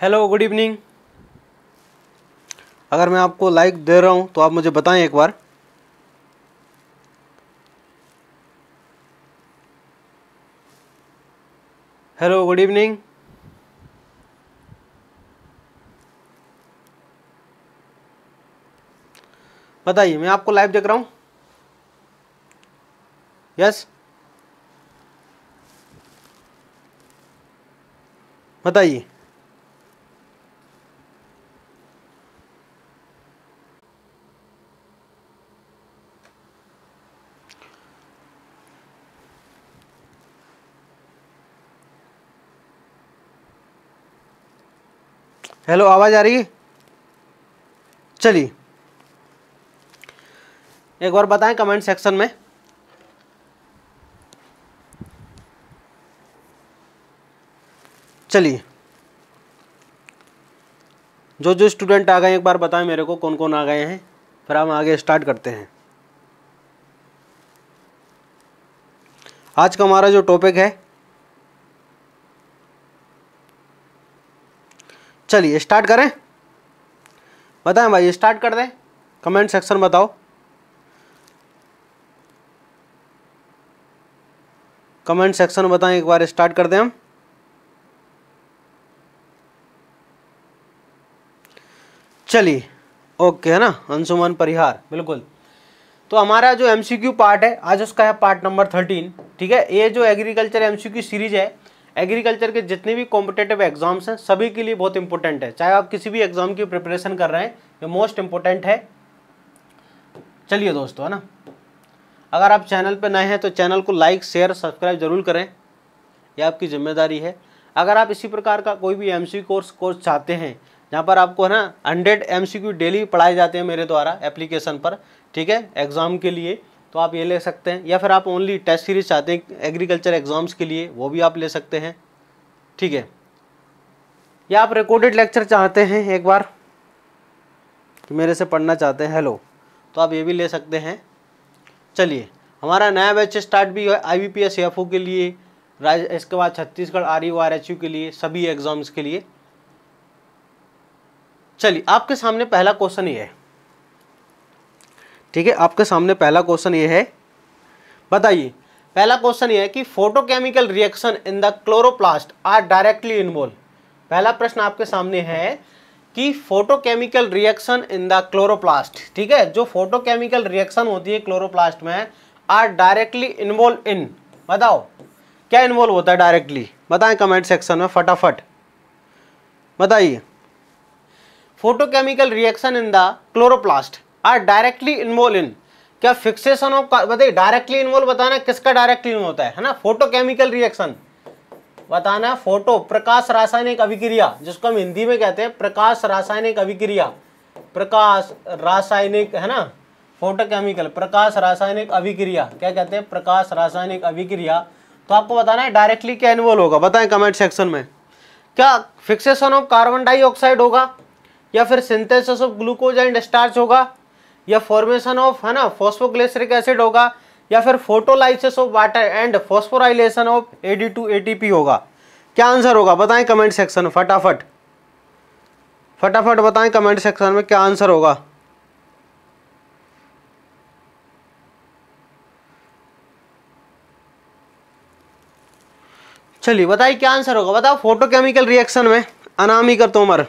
Hello good evening अगर मैं आपको लाइक दे रहा हूँ तो आप मुझे बताएं एक बार हेलो गुड इवनिंग बताइए मैं आपको लाइव देख रहा हूँ यस बताइए हेलो आवाज़ आ रही है चलिए एक बार बताएं कमेंट सेक्शन में चलिए जो जो स्टूडेंट आ गए एक बार बताएं मेरे को कौन कौन आ गए हैं फिर हम आगे स्टार्ट करते हैं आज का हमारा जो टॉपिक है चलिए स्टार्ट करें बताएं भाई स्टार्ट कर दें कमेंट सेक्शन बताओ कमेंट सेक्शन बताएं एक बार स्टार्ट कर दें हम चलिए ओके है ना अंशुमन परिहार बिल्कुल तो हमारा जो एमसीक्यू पार्ट है आज उसका है पार्ट नंबर थर्टीन ठीक है ये जो एग्रीकल्चर एमसीक्यू सीरीज है एग्रीकल्चर के जितने भी कॉम्पिटेटिव एग्जाम्स हैं सभी के लिए बहुत इंपॉर्टेंट है चाहे आप किसी भी एग्जाम की प्रिपरेशन कर रहे हैं ये मोस्ट इंपॉर्टेंट है चलिए दोस्तों है ना अगर आप चैनल पर नए हैं तो चैनल को लाइक शेयर सब्सक्राइब जरूर करें यह आपकी जिम्मेदारी है अगर आप इसी प्रकार का कोई भी एम कोर्स कोर्स चाहते हैं जहाँ पर आपको है ना हंड्रेड एम डेली पढ़ाए जाते हैं मेरे द्वारा एप्लीकेशन पर ठीक है एग्ज़ाम के लिए तो आप ये ले सकते हैं या फिर आप ओनली टेस्ट सीरीज चाहते हैं एग्रीकल्चर एग्ज़ाम्स के लिए वो भी आप ले सकते हैं ठीक है या आप रिकॉर्डेड लेक्चर चाहते हैं एक बार कि मेरे से पढ़ना चाहते हैं हेलो तो आप ये भी ले सकते हैं चलिए हमारा नया बैच स्टार्ट भी है I B P S F O के लिए राज इसके बाद Chhattisgarh R U R H U के लिए सभी एग्ज़ाम्स के लिए चलिए आपके सामने पहला क्वेश्चन ये है ठीक है आपके सामने पहला क्वेश्चन ये है बताइए पहला क्वेश्चन ये है कि photochemical reaction in the chloroplast are directly involve पहला प्रश्न आपके सामने है कि photochemical reaction in the chloroplast ठीक है जो फोटोकेमिकल रिएक्शन होती है क्लोरोप्लास्ट में आर डायरेक्टली इन्वॉल्व इन बताओ क्या इन्वॉल्व होता है डायरेक्टली बताएं कमेंट सेक्शन में फटाफट बताइए photochemical reaction in the chloroplast are directly involve in क्या फिक्सेशन ऑफ बताइए डायरेक्टली इन्वॉल्व बताना किसका डायरेक्टली इन्वॉल्व होता है है ना फोटोकेमिकल रिएक्शन बताना है फोटो प्रकाश रासायनिक अभिक्रिया जिसको हम हिंदी में कहते हैं प्रकाश रासायनिक अभिक्रिया प्रकाश रासायनिक है ना फोटोकेमिकल प्रकाश रासायनिक अभिक्रिया क्या कहते हैं प्रकाश रासायनिक अभिक्रिया तो आपको बताना है डायरेक्टली क्या इन्वॉल्व होगा बताएं कमेंट सेक्शन में क्या फिक्सेशन ऑफ कार्बन डाइऑक्साइड होगा या फिर synthesis of glucose and starch होगा या फॉर्मेशन ऑफ है ना फॉस्फोग्लिसरिक एसिड होगा या फिर photolysis of water and phosphorylation of AD to ATP होगा क्या आंसर होगा बताएं कमेंट सेक्शन में फटाफट फटाफट बताएं कमेंट सेक्शन में क्या आंसर होगा चलिए बताइए क्या आंसर होगा बताओ फोटोकेमिकल रिएक्शन में कर तोमर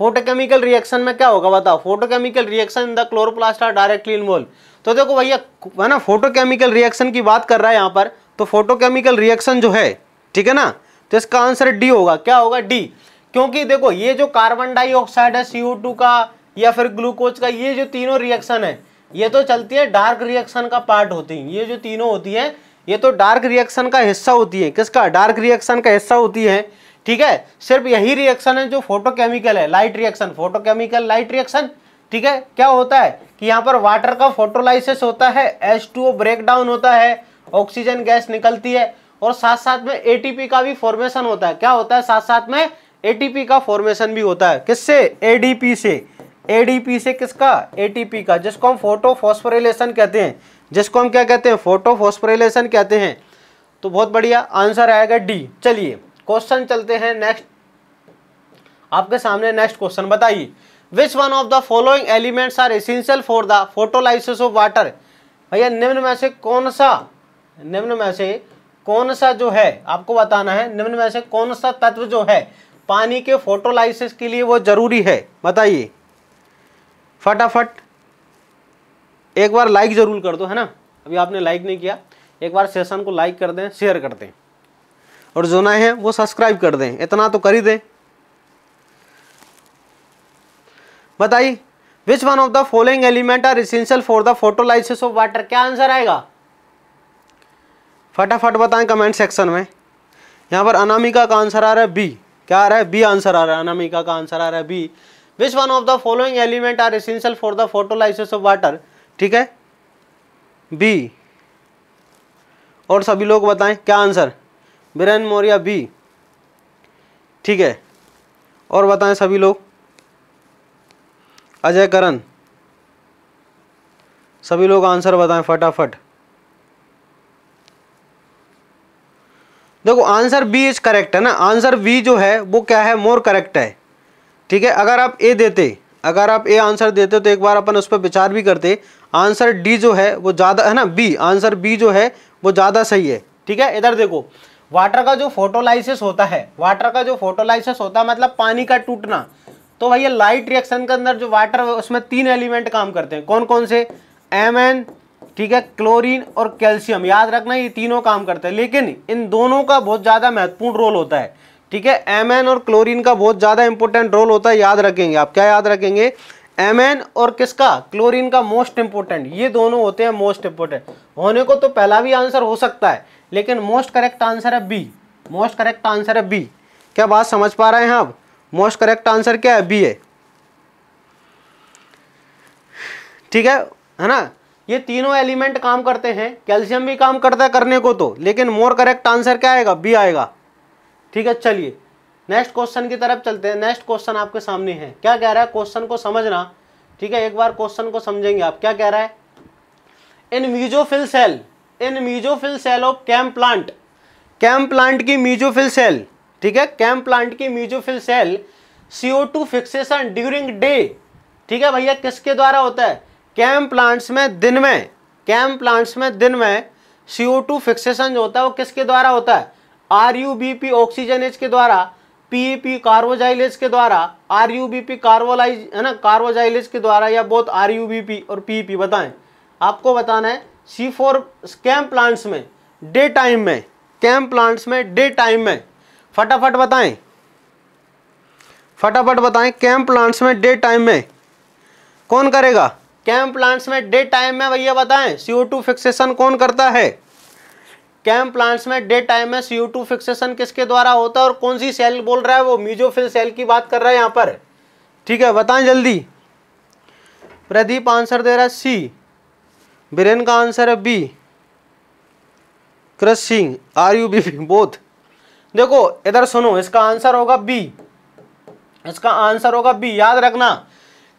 फोटोकेमिकल रिएक्शन में क्या होगा बताओ photochemical reaction in the chloroplast are directly involve तो देखो भैया है ना फोटोकेमिकल रिएक्शन की बात कर रहा है यहाँ पर तो फोटोकेमिकल रिएक्शन जो है ठीक है ना तो इसका आंसर डी होगा क्या होगा डी क्योंकि देखो ये जो कार्बन डाइऑक्साइड है सी का या फिर ग्लूकोज का ये जो तीनों रिएक्शन है ये तो चलती है डार्क रिएक्शन का पार्ट होती है ये जो तीनों होती है ये तो डार्क रिएक्शन का हिस्सा होती है किसका डार्क रिएक्शन का हिस्सा होती है ठीक है सिर्फ यही रिएक्शन है जो फोटोकेमिकल है light reaction photochemical light reaction ठीक है क्या होता है कि यहाँ पर वाटर का फोटोलाइसिस होता है एच टू ब्रेक डाउन होता है ऑक्सीजन गैस निकलती है और साथ साथ में एटीपी का भी फॉर्मेशन होता है क्या होता है साथ साथ में एटीपी का फॉर्मेशन भी होता है किससे एडीपी से एडीपी से किसका एटीपी का जिसको हम फोटो फॉस्फोरिलेशन कहते हैं जिसको हम क्या कहते हैं फोटो फॉस्फोरिलेशन कहते हैं तो बहुत बढ़िया आंसर आएगा डी चलिए क्वेश्चन चलते हैं नेक्स्ट आपके सामने नेक्स्ट क्वेश्चन बताइए which one of the following elements are essential for the photolysis of water भैया निम्न में से कौन सा निम्न में से कौन सा जो है आपको बताना है निम्न में से कौन सा तत्व जो है पानी के फोटोलाइसिस के लिए वो जरूरी है बताइए फटाफट एक बार लाइक ज़रूर कर दो है ना अभी आपने लाइक नहीं किया एक बार सेशन को लाइक कर दें शेयर कर दें और जो नए हैं वो सब्सक्राइब कर दें इतना तो कर ही दें बताइए which one of the following element are essential for the photolysis of water क्या आंसर आएगा फटाफट बताएं कमेंट सेक्शन में यहाँ पर अनामिका का आंसर आ रहा है बी क्या आ रहा है बी आंसर आ रहा है अनामिका का आंसर आ रहा है B which one of the following element are essential for the photolysis of water ठीक है बी और सभी लोग बताएं क्या आंसर बिरेन मौर्या बी ठीक है और बताएं सभी लोग अजय करण सभी लोग आंसर बताएं फटाफट देखो आंसर बी इज करेक्ट है ना आंसर बी जो है वो क्या है मोर करेक्ट है ठीक है अगर आप ए देते अगर आप ए आंसर देते तो एक बार अपन उस पर विचार भी करते आंसर डी जो है वो ज़्यादा है ना बी आंसर बी जो है वो ज़्यादा सही है ठीक है इधर देखो वाटर का जो फोटोलाइसिस होता है वाटर का जो फोटोलाइसिस होता है मतलब पानी का टूटना तो भैया लाइट रिएक्शन के अंदर जो वाटर उसमें तीन एलिमेंट काम करते हैं कौन कौन से एम एन ठीक है क्लोरीन और कैल्शियम याद रखना ये तीनों काम करते हैं लेकिन इन दोनों का बहुत ज़्यादा महत्वपूर्ण रोल होता है ठीक है एम एन और क्लोरीन का बहुत ज़्यादा इंपॉर्टेंट रोल होता है याद रखेंगे आप क्या याद रखेंगे एम एन और किसका क्लोरीन का मोस्ट इंपॉर्टेंट ये दोनों होते हैं मोस्ट इंपॉर्टेंट होने को तो पहला भी आंसर हो सकता है लेकिन मोस्ट करेक्ट आंसर है बी मोस्ट करेक्ट आंसर है बी क्या बात समझ पा रहे हैं आप मोस्ट करेक्ट आंसर क्या है बी है ठीक है है ना ये तीनों एलिमेंट काम करते हैं कैल्शियम भी काम करता है करने को तो लेकिन मोर करेक्ट आंसर क्या आएगा बी आएगा ठीक है चलिए नेक्स्ट क्वेश्चन की तरफ चलते हैं नेक्स्ट क्वेश्चन आपके सामने है क्या कह रहा है क्वेश्चन को समझना ठीक है एक बार क्वेश्चन को समझेंगे आप क्या कह रहा है in mesophyll cell in mesophyll cell of CAM plant CAM plant की मीजोफिल सेल ठीक है कैम प्लांट की mesophyll cell C O two fixation during day ठीक है भैया किसके द्वारा होता है कैम प्लांट्स में दिन में कैम प्लांट्स में दिन में सी ओ टू फिक्सेशन जो होता है वो किसके द्वारा होता है R U B P oxygenase के द्वारा पी पी कार्बोजाइलेज के द्वारा R U B P carboxylase है ना कार्बोजाइलेज के द्वारा या बहुत आर यू बी पी और पी ई पी बताएं आपको बताना है सी फोर स्कैम प्लांट्स में डे टाइम में कैम प्लांट्स में डे टाइम में फटाफट बताएं फटाफट बताएं कैम प्लांट्स में डे टाइम में कौन करेगा कैम प्लांट्स में डे टाइम में भैया बताएं सीओ टू फिक्सेशन कौन करता है कैम प्लांट्स में डे टाइम में सीओ टू फिक्सेशन किसके द्वारा होता है और कौन सी सेल बोल रहा है वो म्यूजोफिल सेल की बात कर रहा है यहाँ पर ठीक है बताएं जल्दी प्रदीप आंसर दे रहा है सी ब्रेन का आंसर है बी क्रशिंग आर यू बी बोथ देखो इधर सुनो इसका आंसर होगा बी इसका आंसर होगा बी याद रखना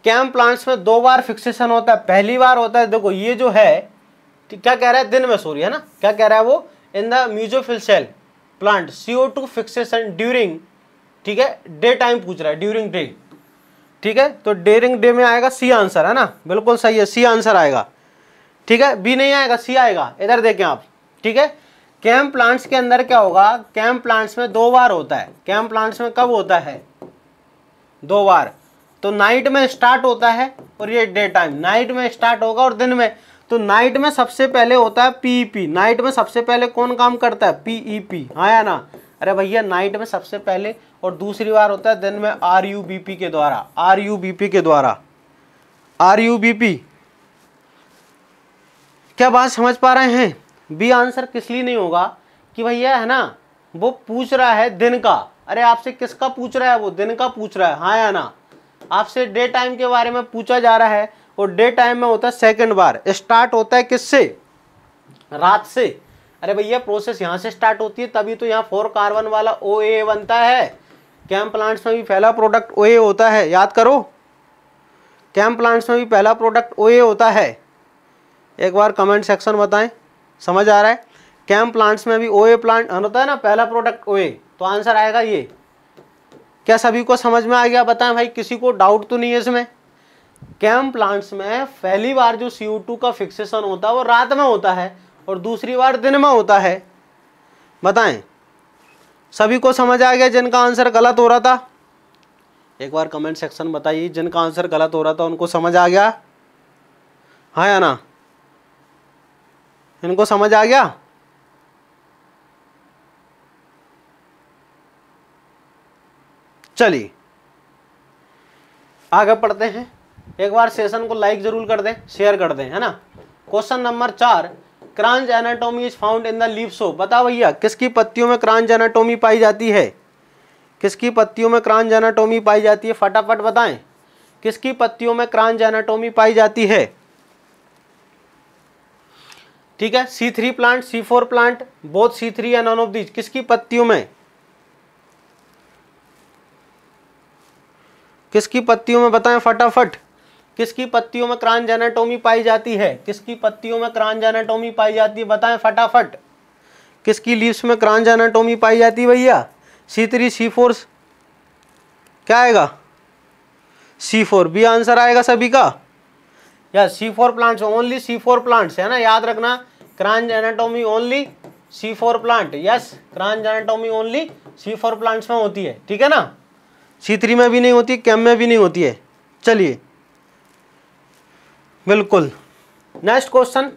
कैम प्लांट्स में दो बार फिक्सेशन होता है पहली बार होता है देखो ये जो है तो क्या कह रहा है दिन में सॉरी है ना क्या कह रहा है वो in the mesophyll cell plant CO two fixation during ठीक है डे टाइम पूछ रहा है ड्यूरिंग डे ठीक है तो डेरिंग डे में आएगा सी आंसर है ना बिल्कुल सही है सी आंसर आएगा ठीक है बी नहीं आएगा सी आएगा इधर देखें आप ठीक है कैम प्लांट्स के अंदर क्या होगा कैम प्लांट्स में दो बार होता है कैम प्लांट्स में कब होता है दो बार तो नाइट में स्टार्ट होता है और ये डे टाइम नाइट में स्टार्ट होगा और दिन में तो नाइट में सबसे पहले होता है पीईपी नाइट e में सबसे पहले कौन काम करता है पीईपी e हाँ या ना अरे भैया नाइट में सबसे पहले और दूसरी बार होता है दिन में आर के द्वारा आर के द्वारा आर क्या बात समझ पा रहे हैं बी आंसर किस लिए नहीं होगा कि भैया है ना वो पूछ रहा है दिन का अरे आपसे किसका पूछ रहा है वो दिन का पूछ रहा है हाँ या ना आपसे डे टाइम के बारे में पूछा जा रहा है और डे टाइम में होता है सेकेंड बार स्टार्ट होता है किससे रात से अरे भैया प्रोसेस यहाँ से स्टार्ट होती है तभी तो यहाँ फोर कार्बन वाला ओ ए बनता है कैम प्लांट्स में भी पहला प्रोडक्ट ओ ए होता है याद करो कैम प्लांट्स में भी पहला प्रोडक्ट ओ ए होता है एक बार कमेंट सेक्शन बताएं समझ आ रहा है कैम प्लांट्स में भी ओए प्लांट होता है ना पहला प्रोडक्ट ओए तो आंसर आएगा ये क्या सभी को समझ में आ गया बताएं भाई किसी को डाउट तो नहीं है इसमें कैम प्लांट्स में पहली बार जो सी का फिक्सेशन होता है वो रात में होता है और दूसरी बार दिन में होता है बताएं सभी को समझ आ गया जिनका आंसर गलत हो रहा था एक बार कमेंट सेक्शन बताइए जिनका आंसर गलत हो रहा था उनको समझ आ गया हाँ या ना इनको समझ आ गया चलिए आगे पढ़ते हैं एक बार सेशन को लाइक जरूर कर दें शेयर कर दें है ना क्वेश्चन नंबर चार Kranz anatomy is found in the leave so बताओ भैया किसकी पत्तियों में क्रांच एनाटोमी पाई जाती है किसकी पत्तियों में क्रांच एनाटोमी पाई जाती है फटाफट बताएं किसकी पत्तियों में क्रांच एनाटोमी पाई जाती है ठीक है C three plant C four plant both C three या नॉन ऑफ दीज किसकी पत्तियों में किसकी पत्तियों में बताएं फटाफट किसकी पत्तियों में क्रांजानाटोमी पाई जाती है किसकी पत्तियों में क्रांजानाटोमी पाई जाती है बताएं फटाफट किसकी लीव्स में क्रांजानाटोमी पाई जाती है भैया सी थ्री सी फोर क्या आएगा सी फोर भी आंसर आएगा सभी का या C four plants only C four plants है ना याद रखना Kranz anatomy only C four plant yes Kranz anatomy only C four plants में होती है ठीक है ना सी थ्री में भी नहीं होती कैम में भी नहीं होती है चलिए बिल्कुल नेक्स्ट क्वेश्चन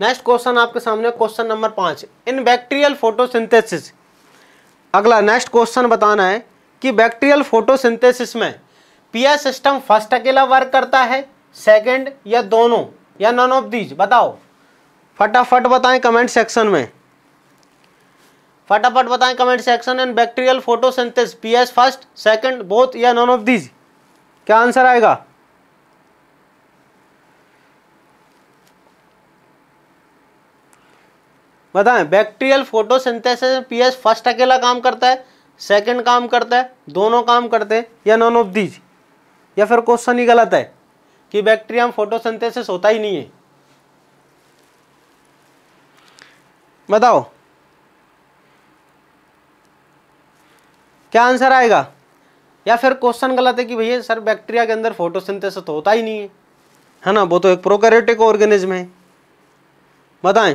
नेक्स्ट क्वेश्चन आपके सामने क्वेश्चन नंबर पाँच इन बैक्टीरियल फोटोसिंथेसिस अगला नेक्स्ट क्वेश्चन बताना है कि बैक्टीरियल फोटोसिंथेसिस में पीएस सिस्टम फर्स्ट अकेला वर्क करता है सेकंड या दोनों या नॉन ऑफ दीज बताओ फटाफट बताएं कमेंट सेक्शन में फटाफट बताएं comment section and bacterial photosynthesis PS first second both या नॉन ऑफ दीज क्या आंसर आएगा बताएं बैक्टीरियल फोटोसिंथेसिस पीएस फर्स्ट अकेला काम करता है सेकंड काम करता है दोनों काम करते हैं या नॉन ऑफ दीज या फिर क्वेश्चन ही गलत है कि बैक्टीरिया में फोटोसिंथेसिस होता ही नहीं है बताओ क्या आंसर आएगा या फिर क्वेश्चन गलत है कि भैया सर बैक्टीरिया के अंदर फोटोसिंथेसिस तो होता ही नहीं है है ना वो तो एक प्रोकैरियोटिक ऑर्गेनिज्म है बताएं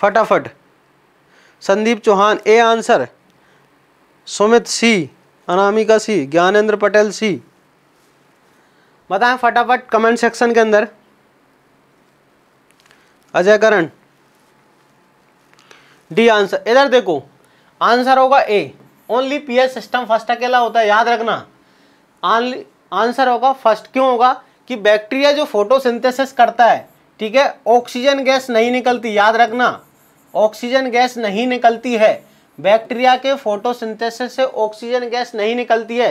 फटाफट Sandeep Chauhan A answer Sumit C Anamika C Gyanendra Patel C बताएं फटाफट कमेंट सेक्शन के अंदर अजय करण डी आंसर इधर देखो आंसर होगा A only PS system first अकेला होता है याद रखना आंसर होगा फर्स्ट क्यों होगा कि बैक्टीरिया जो फोटोसिंथेसिस करता है ठीक है ऑक्सीजन गैस नहीं निकलती याद रखना ऑक्सीजन गैस नहीं निकलती है बैक्टीरिया के फोटोसिंथेसिस से ऑक्सीजन गैस नहीं निकलती है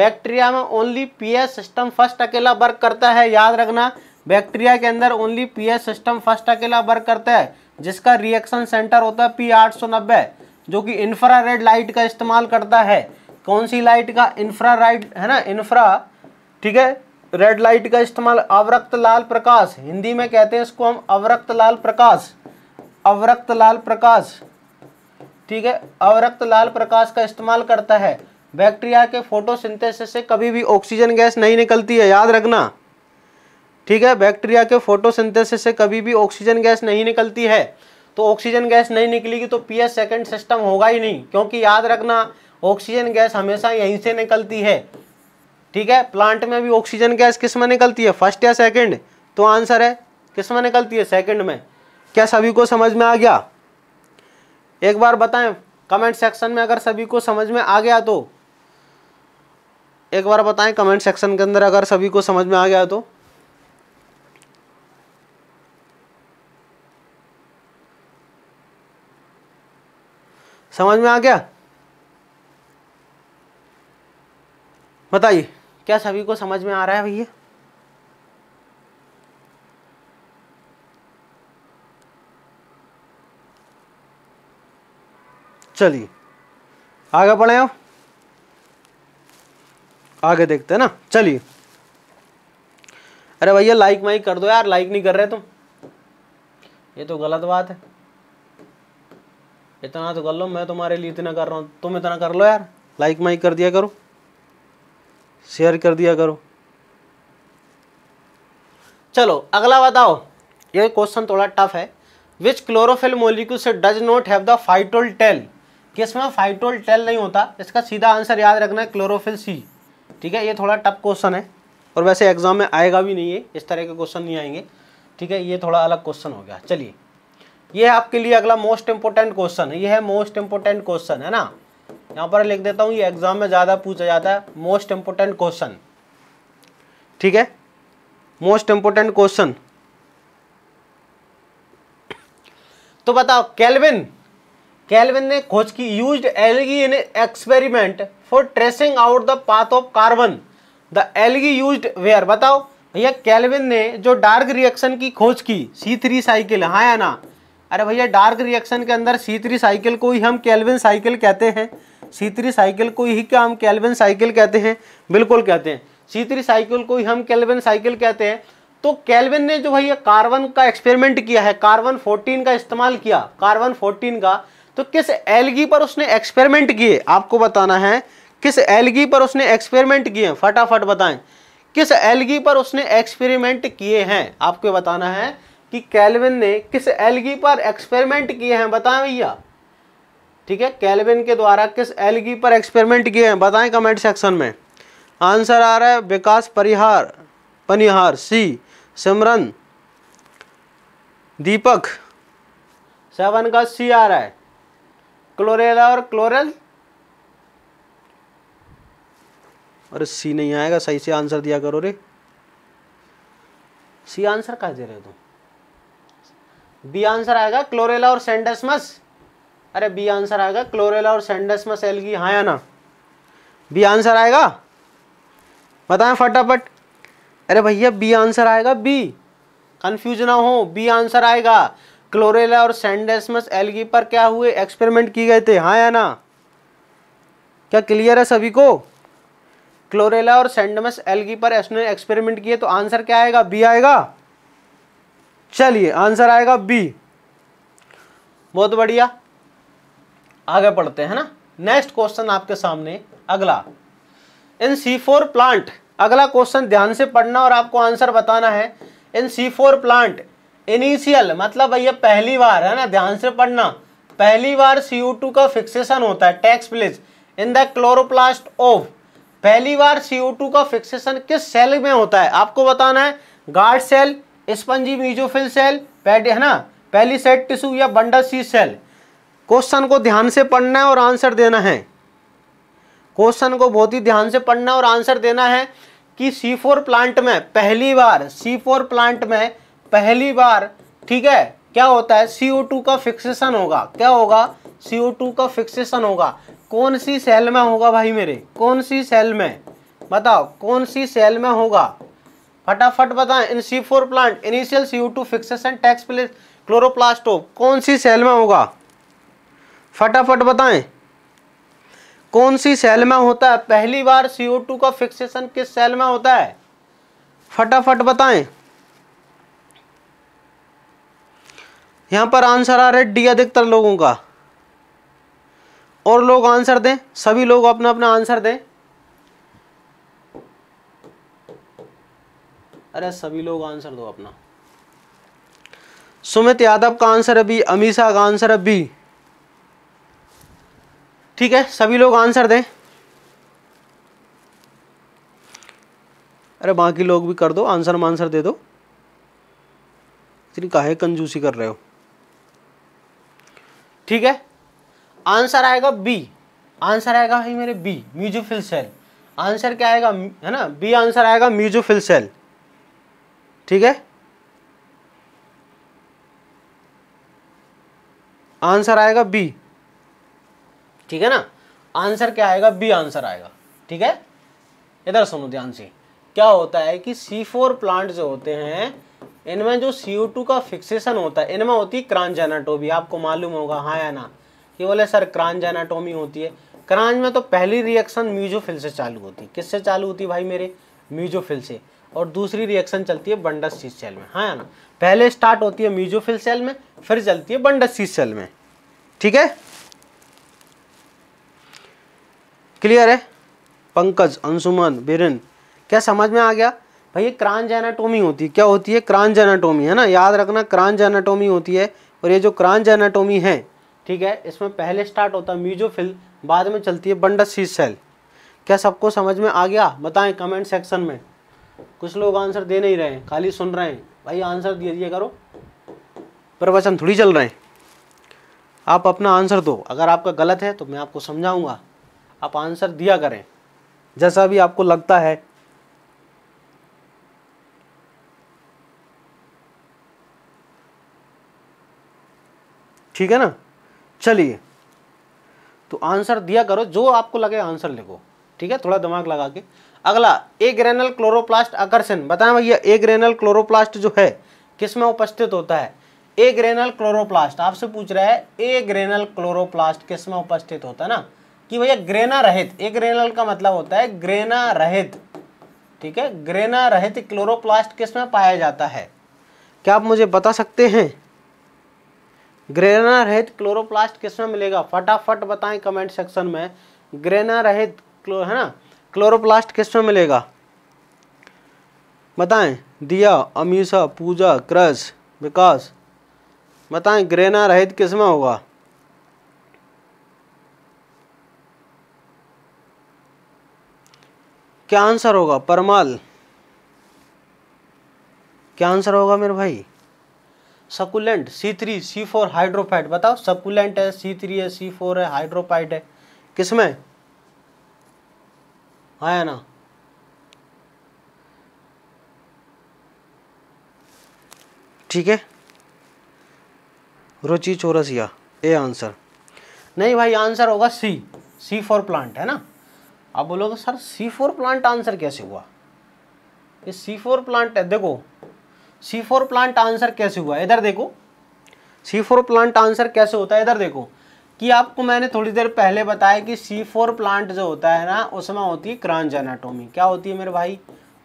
बैक्टीरिया में ओनली पी सिस्टम फर्स्ट अकेला वर्क करता है याद रखना बैक्टीरिया के अंदर ओनली पी सिस्टम फर्स्ट अकेला वर्क करता है जिसका रिएक्शन सेंटर होता है पी नब्बे जो कि इंफ्रा रेड लाइट का इस्तेमाल करता है कौन सी लाइट का इंफ्रा राइट है ना इंफ्रा ठीक है रेड लाइट का इस्तेमाल अवरक्त लाल प्रकाश हिंदी में कहते हैं इसको हम अवरक्त लाल प्रकाश अवरक्त लाल प्रकाश ठीक है अवरक्त लाल प्रकाश का इस्तेमाल करता है बैक्टीरिया के फोटोसिंथेसिस से कभी भी ऑक्सीजन गैस नहीं निकलती है याद रखना ठीक है बैक्टीरिया के फोटोसिंथेसिस से कभी भी ऑक्सीजन गैस नहीं निकलती है तो ऑक्सीजन गैस नहीं निकलेगी तो पीएच सेकंड सिस्टम होगा ही नहीं क्योंकि याद रखना ऑक्सीजन गैस हमेशा यहीं से निकलती है ठीक है प्लांट में भी ऑक्सीजन गैस किस में निकलती है फर्स्ट या सेकंड तो आंसर है किस में निकलती है सेकंड में क्या सभी को समझ में आ गया एक बार बताएं कमेंट सेक्शन में अगर सभी को समझ में आ गया तो एक बार बताएं कमेंट सेक्शन के अंदर अगर सभी को समझ में आ गया तो समझ में आ गया बताइए क्या सभी को समझ में आ रहा है भैया चलिए आगे बढ़े आप आगे देखते हैं ना चलिए अरे भैया लाइक माइक कर दो यार लाइक नहीं कर रहे तुम ये तो गलत बात है इतना तो कर लो मैं तुम्हारे लिए इतना कर रहा हूँ तुम इतना कर लो यार लाइक माइक कर दिया करो शेयर कर दिया करो चलो अगला बताओ ये क्वेश्चन थोड़ा टफ है विच क्लोरोफिल मोलिक्यूल से does not have the phytol tell किसमें फाइटोल टेल नहीं होता इसका सीधा आंसर याद रखना है क्लोरोफिल सी ठीक है ये थोड़ा टफ क्वेश्चन है और वैसे एग्जाम में आएगा भी नहीं है इस तरह के क्वेश्चन नहीं आएंगे ठीक है ये थोड़ा अलग क्वेश्चन हो गया चलिए ये है आपके लिए अगला मोस्ट इंपोर्टेंट क्वेश्चन ये है मोस्ट इंपोर्टेंट क्वेश्चन है ना यहाँ पर लिख देता हूँ ये एग्जाम में ज़्यादा पूछा जाता है मोस्ट इंपोर्टेंट क्वेश्चन ठीक है मोस्ट इंपोर्टेंट क्वेश्चन तो बताओ कैलविन कैलविन ने खोज की use algae in experiment for tracing out the path of carbon the algae use where बताओ भैया कैलविन ने जो डार्क रिएक्शन की खोज की सी थ्री साइकिल हाँ या ना अरे भैया डार्क रिएक्शन के अंदर सीतरी साइकिल को ही हम कैलविन साइकिल कहते हैं सीतरी साइकिल को ही क्या हम कैलविन साइकिल कहते हैं बिल्कुल कहते हैं सीतरी साइकिल को ही हम कैलविन साइकिल कहते हैं तो कैलविन ने जो भैया कार्बन का एक्सपेरिमेंट किया है कार्बन 14 का इस्तेमाल किया कार्बन 14 का तो किस एलगी पर उसने एक्सपेरिमेंट किए आपको बताना है किस एलगी पर उसने एक्सपेरिमेंट किए फटाफट बताएं किस एलगी पर उसने एक्सपेरिमेंट किए हैं आपको बताना है कि कैलविन ने किस एलगी पर एक्सपेरिमेंट किए हैं बताएं भैया ठीक है कैलविन के द्वारा किस एलगी पर एक्सपेरिमेंट किए हैं बताएं कमेंट सेक्शन में आंसर आ रहा है विकास परिहार पनिहार सी सिमरन दीपक सेवन का सी आ रहा है क्लोरेला और क्लोरल अरे सी नहीं आएगा सही से आंसर दिया करो रे सी आंसर कहा दे रहे हो तुम बी आंसर आएगा क्लोरेला और सेंडसमस अरे बी आंसर आएगा क्लोरेला और सेंडसमस एलगी हाँ या ना बी आंसर आएगा बताएं फटाफट अरे भैया बी आंसर आएगा बी कंफ्यूज ना हो बी आंसर आएगा क्लोरेला और सेंडेसमस एलगी पर क्या हुए एक्सपेरिमेंट किए गए थे हाँ या ना क्या क्लियर है सभी को क्लोरेला और सेंडमस एलगी पर इसने एक्सपेरिमेंट किए तो आंसर क्या आएगा बी आएगा चलिए आंसर आएगा बी बहुत बढ़िया आगे पढ़ते हैं ना नेक्स्ट क्वेश्चन आपके सामने अगला इन सी फोर प्लांट अगला क्वेश्चन ध्यान से पढ़ना और आपको आंसर बताना है in C four plant initial मतलब भैया पहली बार है ना ध्यान से पढ़ना पहली बार सी टू का फिक्सेशन होता है takes place in the chloroplast of पहली बार सी टू का फिक्सेशन किस सेल में होता है आपको बताना है guard cell spongy mesophyll cell पैड है ना पहली सेट टिश्यू या बंडल सी सेल क्वेश्चन को ध्यान से पढ़ना है और आंसर देना है क्वेश्चन को बहुत ही ध्यान से पढ़ना और आंसर देना है कि सी फोर प्लांट में पहली बार सी फोर प्लांट में पहली बार ठीक है क्या होता है सी ओ टू का फिक्सेशन होगा क्या होगा सी ओ टू का फिक्सेशन होगा कौन सी सेल में होगा भाई मेरे कौन सी सेल में बताओ कौन सी सेल में होगा फटाफट बताएं in C four plant initial C two fixation takes place क्लोरोप्लास्टो कौन सी सेल में होगा फटाफट बताएं कौन सी सेल में होता है पहली बार सी टू का फिक्सेशन किस सेल में होता है फटाफट बताएं यहां पर आंसर आ रहा है डी अधिकतर लोगों का और लोग आंसर दें सभी लोग अपना अपना आंसर दें अरे सभी लोग आंसर दो अपना सुमित यादव का आंसर अभी अमीषा का आंसर अभी ठीक है सभी लोग आंसर दें अरे बाकी लोग भी कर दो आंसर मांसर दे दो इतनी काहे कंजूसी कर रहे हो ठीक है आंसर आएगा बी आंसर आएगा भाई मेरे बी म्यूजोफिल सेल आंसर क्या आएगा है ना बी आंसर आएगा म्यूजोफिल सेल ठीक है आंसर आएगा बी ठीक है ना आंसर क्या आएगा बी आंसर आएगा ठीक है इधर सुनो ध्यान से क्या होता है कि सी फोर प्लांट जो होते हैं इनमें जो सी टू का फिक्सेशन होता है इनमें होती है क्रांच एनाटोमी आपको मालूम होगा हाँ या ना कि बोले सर क्रांजेनाटोमी एनाटोमी होती है क्रांज में तो पहली रिएक्शन म्यूजोफिल से चालू होती है किससे चालू होती है भाई मेरे म्यूजोफिल से और दूसरी रिएक्शन चलती है बंडस सीज सेल में हाँ ना पहले स्टार्ट होती है म्यूजोफिल सेल में फिर चलती है सीज सेल में ठीक है क्लियर है पंकज अंशुमन बिरन क्या समझ में आ गया भाई ये क्रांज एनाटोमी होती है क्या होती है क्रांज एनाटोमी है ना याद रखना क्रांज एनाटोमी होती है और ये जो क्रांज एनाटोमी है ठीक है इसमें पहले स्टार्ट होता है म्यूजोफिल बाद में चलती है बंडस सीज सेल क्या सबको समझ में आ गया बताएं कमेंट सेक्शन में कुछ लोग आंसर दे नहीं रहे हैं खाली सुन रहे हैं भाई आंसर दे दिया करो प्रवचन थोड़ी चल रहे हैं आप अपना आंसर दो अगर आपका गलत है तो मैं आपको समझाऊंगा आप आंसर दिया करें जैसा भी आपको लगता है ठीक है ना चलिए तो आंसर दिया करो जो आपको लगे आंसर लिखो ठीक है थोड़ा दिमाग लगा के अगला ए ग्रेनल क्लोरोप्लास्ट आकर्षण बताएं भैया ए ग्रेनल क्लोरोप्लास्ट जो है किस में उपस्थित होता है ए ग्रेनल क्लोरोप्लास्ट आपसे पूछ रहा है ए ग्रेनल क्लोरोप्लास्ट किस में उपस्थित होता है ना कि भैया ग्रेना रहित ए ग्रेनल का मतलब होता है ग्रेना रहित ठीक है ग्रेना रहित क्लोरोप्लास्ट किस में पाया जाता है क्या आप मुझे बता सकते हैं ग्रेना रहित क्लोरोप्लास्ट किस में मिलेगा फटाफट बताएं कमेंट सेक्शन में ग्रेना रहित क्लो है ना क्लोरोप्लास्ट किसमें मिलेगा बताएं दिया अमीषा पूजा क्रश विकास बताएं ग्रेना रहित किसमें होगा क्या आंसर होगा परमाल क्या आंसर होगा मेरे भाई succulent C three C four hydrophyte बताओ सकुलेंट है सी थ्री है सी फोर है हाइड्रोफाइट है किसमें आया ना ठीक है रुचि चौरसिया ए आंसर नहीं भाई आंसर होगा सी सी फॉर प्लांट है ना आप बोलोगे sir C four plant answer कैसे हुआ ये सी फोर प्लांट है देखो सी फोर प्लांट आंसर कैसे हुआ इधर देखो सी फोर प्लांट आंसर कैसे होता है इधर देखो कि आपको मैंने थोड़ी देर पहले बताया कि सी फोर प्लांट जो होता है ना उसमें होती है क्रांज एनाटोमी क्या होती है मेरे भाई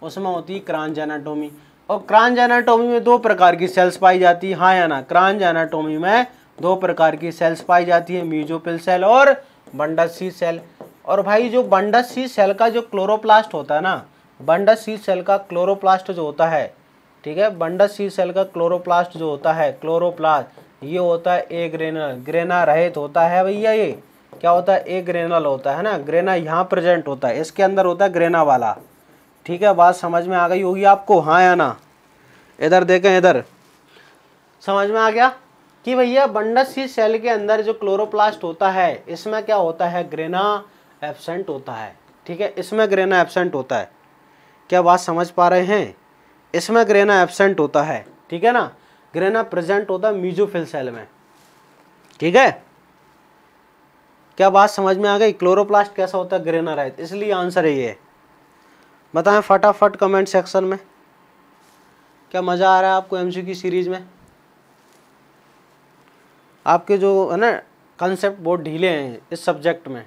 उसमें होती है क्रांज एनाटोमी और क्रांज एनाटोमी में दो प्रकार की सेल्स पाई जाती है हाँ या ना क्रांज एनाटोमी में दो प्रकार की सेल्स पाई जाती है म्यूजोपिल सेल और बंडसी सेल और भाई जो बंडस सी सेल का जो क्लोरोप्लास्ट होता है ना बंडस सी सेल का क्लोरोप्लास्ट जो होता है ठीक है बंडस सी सेल का क्लोरोप्लास्ट जो होता है क्लोरोप्लास्ट ये होता है ए ग्रेनल ग्रेना रहित होता है भैया ये क्या होता है ए ग्रेनल होता है ना ग्रेना यहाँ प्रेजेंट होता है इसके अंदर होता है ग्रेना वाला ठीक है बात समझ में आ गई होगी आपको हाँ या ना इधर देखें इधर समझ में आ गया कि भैया बंडस सी सेल के अंदर जो क्लोरोप्लास्ट होता है इसमें क्या होता है ग्रेना एबसेंट होता है ठीक है इसमें ग्रेना एबसेंट होता है क्या बात समझ पा रहे हैं इसमें ग्रेना एबसेंट होता है ठीक है ना ग्रेना प्रेजेंट होता है म्यूजोफिल सेल में ठीक है क्या बात समझ में आ गई क्लोरोप्लास्ट कैसा होता है ग्रेना राइट इसलिए आंसर है ये बताएं फटाफट कमेंट सेक्शन में क्या मज़ा आ रहा है आपको एमसीक्यू की सीरीज़ में आपके जो है ना कंसेप्ट बहुत ढीले हैं इस सब्जेक्ट में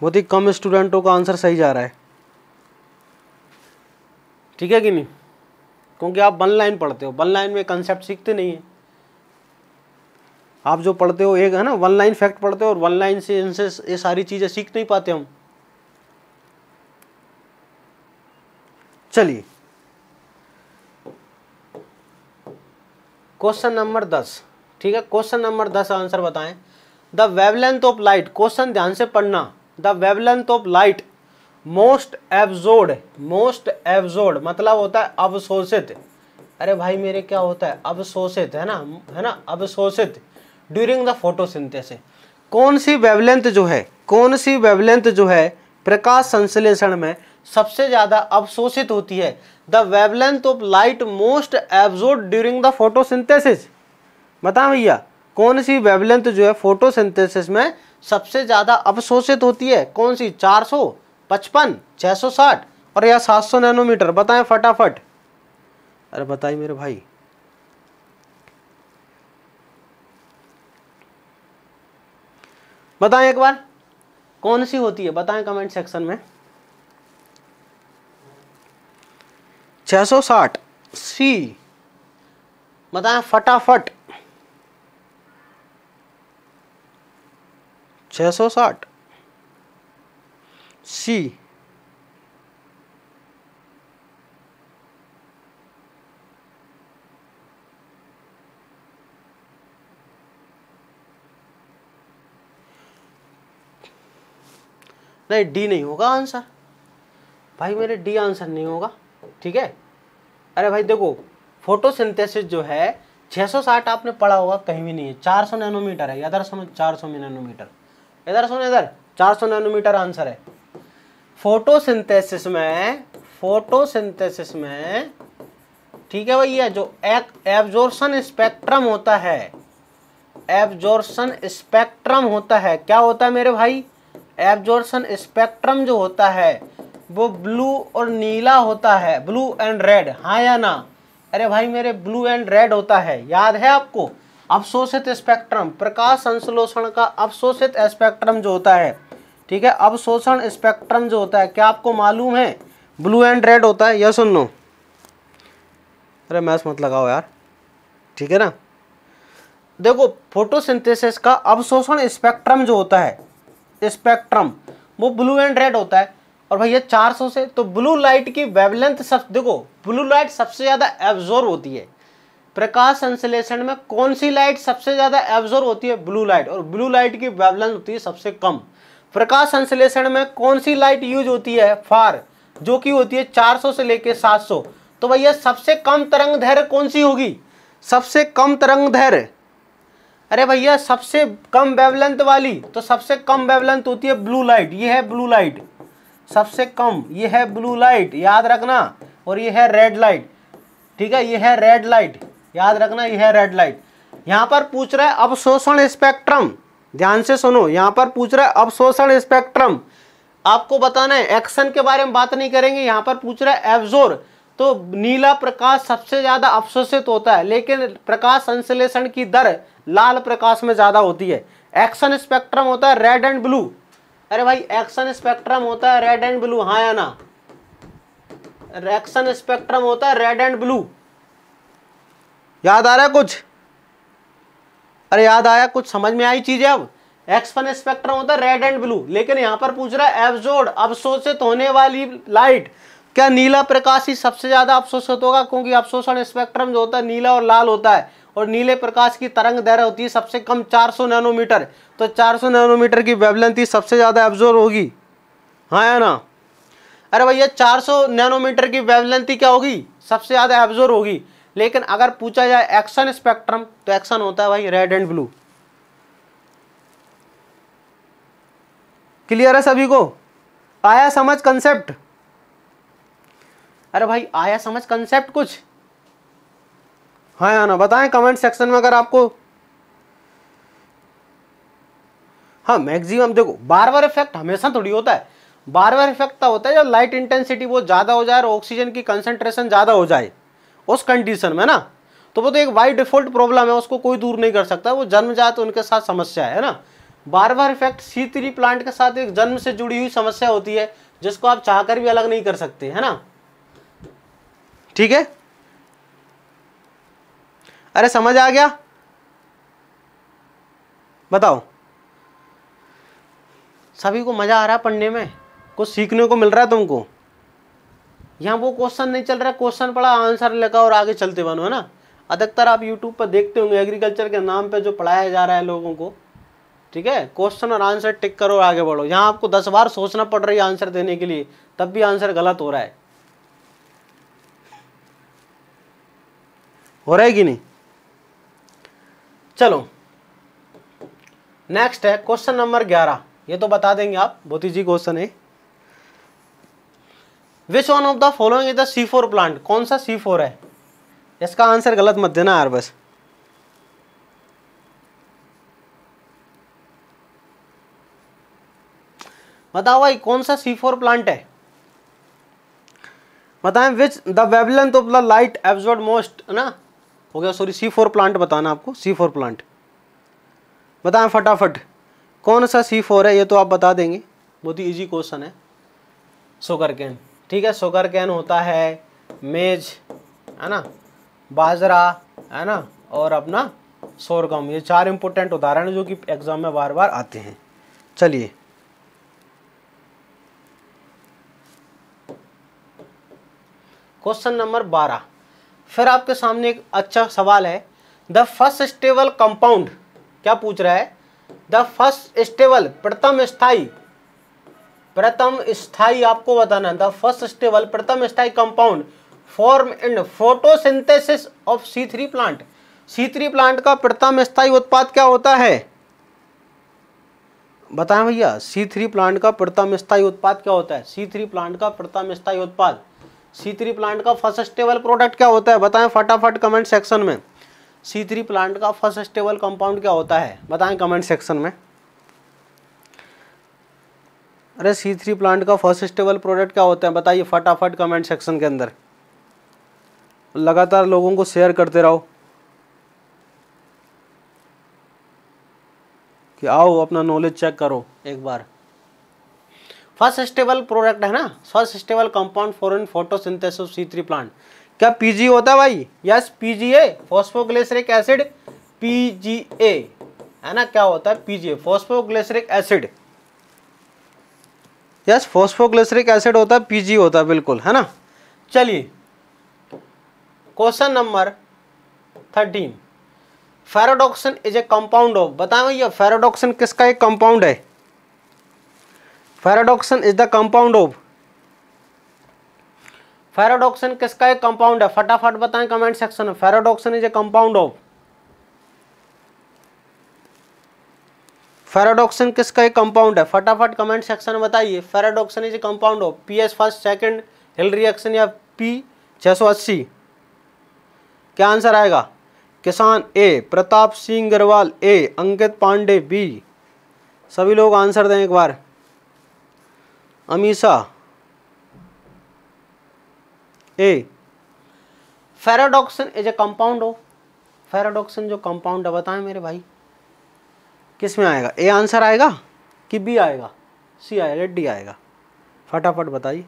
बहुत ही कम स्टूडेंटों का आंसर सही जा रहा है ठीक है कि नहीं क्योंकि आप वन लाइन पढ़ते हो वन लाइन में कंसेप्ट सीखते नहीं है आप जो पढ़ते हो एक है ना वन लाइन फैक्ट पढ़ते हो और वन लाइन से इनसे ये सारी चीज़ें सीख नहीं पाते हम चलिए क्वेश्चन नंबर दस ठीक है क्वेश्चन नंबर दस आंसर बताएं the wavelength of light question ध्यान से पढ़ना the wavelength of light most absorbed most absorbed मतलब होता है अवशोषित अरे भाई मेरे क्या होता है अवशोषित है ना है ना अवशोषित ड्यूरिंग द फोटोसिंथेसिस कौन सी वेवलेंथ जो है कौन सी वेवलेंथ जो है प्रकाश संश्लेषण में सबसे ज़्यादा अवशोषित होती है the wavelength of light most absorbed during the photosynthesis बता भैया कौन सी वेवलेंथ जो है फोटोसिंथेसिस में सबसे ज़्यादा अवशोषित होती है कौन सी 400 पचपन छः सौ साठ और यह सात सौ नैनोमीटर बताएं फटाफट अरे बताइए मेरे भाई बताएं एक बार कौन सी होती है बताएं कमेंट सेक्शन में 660 सी बताएं फटाफट साठ सी नहीं डी नहीं होगा आंसर भाई मेरे डी आंसर नहीं होगा ठीक है अरे भाई देखो फोटोसिंथेसिस जो है 660 आपने पढ़ा होगा कहीं भी नहीं है 400 नैनोमीटर है इधर समझ 400 नैनोमीटर इधर सुन इधर 400 नैनोमीटर आंसर है फोटोसिंथेसिस में फोटोसिंथेसिस में ठीक है भैया जो एब्जॉर्शन स्पेक्ट्रम होता है एब्जॉर्शन स्पेक्ट्रम होता है क्या होता है मेरे भाई एब्जॉर्शन स्पेक्ट्रम जो होता है वो ब्लू और नीला होता है ब्लू एंड रेड हाँ या ना अरे भाई मेरे ब्लू एंड रेड होता है याद है आपको अवशोषित स्पेक्ट्रम प्रकाश संश्लोषण का अवशोषित स्पेक्ट्रम जो होता है ठीक है अब शोषण स्पेक्ट्रम जो होता है क्या आपको मालूम है ब्लू एंड रेड होता है यह सुन लो अरे मैस मत लगाओ यार ठीक है ना देखो फोटोसिंथेसिस का अवशोषण स्पेक्ट्रम जो होता है स्पेक्ट्रम वो ब्लू एंड रेड होता है और भैया चार सौ से तो ब्लू लाइट की वेवलेंथ सब देखो ब्लू लाइट सबसे ज़्यादा एब्जॉर्व होती है प्रकाश संश्लेषण में कौन सी लाइट सबसे ज़्यादा एब्जॉर्व होती है ब्लू लाइट और ब्लू लाइट की वेवलेंथ होती है सबसे कम प्रकाश संश्लेषण में कौन सी लाइट यूज होती है फार जो कि होती है 400 से लेकर 700 तो भैया सबसे कम तरंग धैर्य कौन सी होगी सबसे कम तरंग धैर्य अरे भैया सबसे कम वेवलेंथ वाली तो सबसे कम वेवलेंथ होती है ब्लू लाइट ये है ब्लू लाइट सबसे कम ये है ब्लू लाइट याद रखना और ये है रेड लाइट ठीक है ये है रेड लाइट याद रखना यह है रेड लाइट यहाँ पर पूछ रहा है अवशोषण स्पेक्ट्रम ध्यान से सुनो यहाँ पर पूछ रहा है अवशोषण स्पेक्ट्रम आपको बताना है एक्शन के बारे में बात नहीं करेंगे यहाँ पर पूछ रहा है एब्जोर तो नीला प्रकाश सबसे ज़्यादा अवशोषित होता है लेकिन प्रकाश संश्लेषण की दर लाल प्रकाश में ज़्यादा होती है एक्शन स्पेक्ट्रम होता है रेड एंड ब्लू अरे भाई एक्शन स्पेक्ट्रम होता है रेड एंड ब्लू हाँ या ना एक्शन स्पेक्ट्रम होता है रेड एंड ब्लू याद आ रहा है कुछ अरे याद आया कुछ समझ में आई चीज अब एक्सपन स्पेक्ट्रम होता है रेड एंड ब्लू लेकिन यहाँ पर पूछ रहा है एब्जोर्ड अवशोषित होने वाली लाइट क्या नीला प्रकाश ही सबसे ज्यादा अवशोषित होगा क्योंकि अवशोषण स्पेक्ट्रम जो होता है नीला और लाल होता है और नीले प्रकाश की तरंग दैर्य होती है सबसे कम 400 नैनोमीटर तो 400 नैनोमीटर की वेबलेंथ ही सबसे ज़्यादा एब्जोर होगी हाँ या ना अरे भैया 400 नैनोमीटर की वेबलेंथ ही क्या होगी सबसे ज़्यादा एब्जोर होगी लेकिन अगर पूछा जाए एक्शन स्पेक्ट्रम तो एक्शन होता है भाई रेड एंड ब्लू क्लियर है सभी को आया समझ कंसेप्ट अरे भाई आया समझ कंसेप्ट कुछ हाँ या ना बताएं कमेंट सेक्शन में अगर आपको हाँ मैक्सिमम देखो बार बार इफेक्ट हमेशा थोड़ी होता है बार बार इफेक्ट तो होता है जब लाइट इंटेंसिटी बहुत ज़्यादा हो जाए और ऑक्सीजन की कंसंट्रेशन ज़्यादा हो जाए उस कंडीशन में ना तो वो तो एक बाई डिफॉल्ट प्रॉब्लम है उसको कोई दूर नहीं कर सकता वो जन्म तो उनके साथ समस्या है ना बार बार इफेक्ट सी थ्री प्लांट के साथ एक जन्म से जुड़ी हुई समस्या होती है जिसको आप चाहकर भी अलग नहीं कर सकते है ना ठीक है अरे समझ आ गया बताओ सभी को मज़ा आ रहा है पढ़ने में कुछ सीखने को मिल रहा है तुमको यहाँ वो क्वेश्चन नहीं चल रहा क्वेश्चन पढ़ा आंसर लगा और आगे चलते बनो है ना अधिकतर आप यूट्यूब पर देखते होंगे एग्रीकल्चर के नाम पर जो पढ़ाया जा रहा है लोगों को ठीक है क्वेश्चन और आंसर टिक करो आगे बढ़ो यहाँ आपको दस बार सोचना पड़ रही है आंसर देने के लिए तब भी आंसर गलत हो रहा है हो रहा है कि नहीं चलो नेक्स्ट है क्वेश्चन नंबर ग्यारह ये तो बता देंगे आप बहुत जी क्वेश्चन है which one of the following is the C four plant कौन सा सी फोर है इसका आंसर गलत मत देना यार बस बताओ भाई कौन सा सी फोर प्लांट है बताएं which the wavelength of the light absorb most है ना हो गया सॉरी सी फोर प्लांट बताना आपको सी फोर प्लांट बताएं फटाफट कौन सा सी फोर है ये तो आप बता देंगे बहुत ही ईजी क्वेश्चन है सो करके ठीक है शुगर कैन होता है मेज है ना बाजरा है ना और अपना सोरगम ये चार इंपोर्टेंट उदाहरण जो कि एग्जाम में बार बार आते हैं चलिए क्वेश्चन नंबर बारह फिर आपके सामने एक अच्छा सवाल है द फर्स्ट स्टेबल कंपाउंड क्या पूछ रहा है द फर्स्ट स्टेबल प्रथम स्थाई प्रथम स्थाई आपको बताना था फर्स्ट स्टेबल प्रथम स्थाई compound form and photosynthesis of C three plant C three plant का प्रथम स्थाई उत्पाद क्या होता है बताएं भैया सी थ्री प्लांट का प्रथम स्थाई उत्पाद क्या होता है सी थ्री प्लांट का प्रथम स्थाई उत्पाद सी थ्री प्लांट का फर्स्ट स्टेबल प्रोडक्ट क्या होता है बताएं फटाफट कमेंट सेक्शन में सी थ्री प्लांट का फर्स्ट स्टेबल कंपाउंड क्या होता है बताएं कमेंट सेक्शन में अरे सी थ्री प्लांट का फर्स्ट स्टेबल प्रोडक्ट क्या होता है बताइए फटाफट कमेंट सेक्शन के अंदर लगातार लोगों को शेयर करते रहो कि आओ अपना नॉलेज चेक करो एक बार फर्स्ट स्टेबल प्रोडक्ट है ना first stable compound form in photosynthesis of C three plant क्या पीजी होता है भाई yes PGA phosphoglyceric acid PGA है ना क्या होता है PGA phosphoglyceric acid yes phosphoglyceric acid होता है पीजी होता है बिल्कुल है ना चलिए question number thirteen ferredoxin is a compound of बताएं भैया फेराडोक्सन किसका एक कंपाउंड है ferredoxin is the compound of ferredoxin किसका एक कंपाउंड है फटाफट बताएं कमेंट सेक्शन में ferredoxin is a compound of ferredoxin किसका एक कंपाउंड है फटाफट कमेंट सेक्शन में बताइए फेराडोक्सन इज ए कंपाउंड हो P S first second Hill reaction या पी 680 क्या आंसर आएगा किसान A Pratap Singh Garwal A Ankit Pandey B सभी लोग आंसर दें एक बार Amisha A ferredoxin is a compound हो फेराडोक्सन जो कंपाउंड है बताएं मेरे भाई किस में आएगा ए आंसर आएगा कि बी आएगा सी आएगा डी आएगा फटाफट बताइए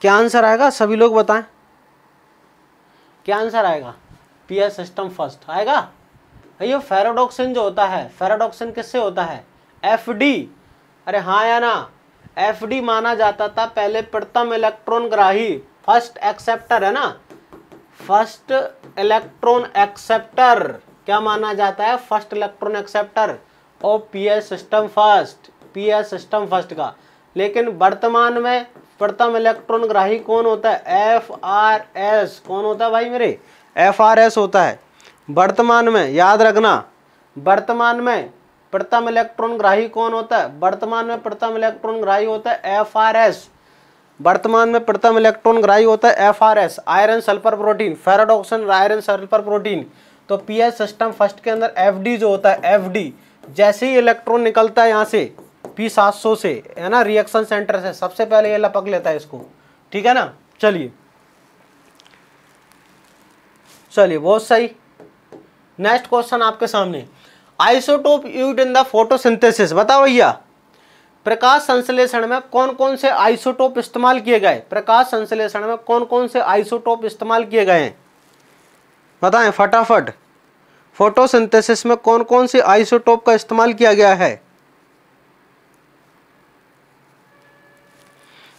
क्या आंसर आएगा सभी लोग बताएं क्या आंसर आएगा पी एस सिस्टम फर्स्ट आएगा ये फेराडोक्सिन जो होता है फेराडोक्सिन किससे होता है एफ डी अरे हाँ या ना एफ डी माना जाता था पहले प्रथम इलेक्ट्रॉन ग्राही फर्स्ट एक्सेप्टर है ना फर्स्ट इलेक्ट्रॉन एक्सेप्टर क्या माना जाता है फर्स्ट इलेक्ट्रॉन एक्सेप्टर और P system first P system first का लेकिन वर्तमान में प्रथम इलेक्ट्रॉन ग्राही कौन होता है एफ आर एस कौन होता है भाई मेरे एफ आर एस होता है वर्तमान में याद रखना वर्तमान में प्रथम इलेक्ट्रॉन ग्राही कौन होता है वर्तमान में प्रथम इलेक्ट्रॉन ग्राही होता है एफ आर एस वर्तमान में प्रथम इलेक्ट्रॉन ग्राही होता है F R S iron sulphur protein ferredoxin iron sulphur protein तो एस सिस्टम फर्स्ट के अंदर एफ डी जो होता है एफ डी जैसे ही इलेक्ट्रॉन निकलता है यहाँ से पी सात सौ से है ना रिएक्शन सेंटर से सबसे पहले ये लपक लेता है इसको ठीक है ना चलिए चलिए बहुत सही नेक्स्ट क्वेश्चन आपके सामने isotope use in the photosynthesis बताओ भैया प्रकाश संश्लेषण में कौन कौन से आइसोटोप इस्तेमाल किए गए प्रकाश संश्लेषण में कौन कौन से आइसोटोप इस्तेमाल किए गए हैं बताएं फटाफट फोटोसिंथेसिस में कौन कौन से आइसोटोप का इस्तेमाल किया गया है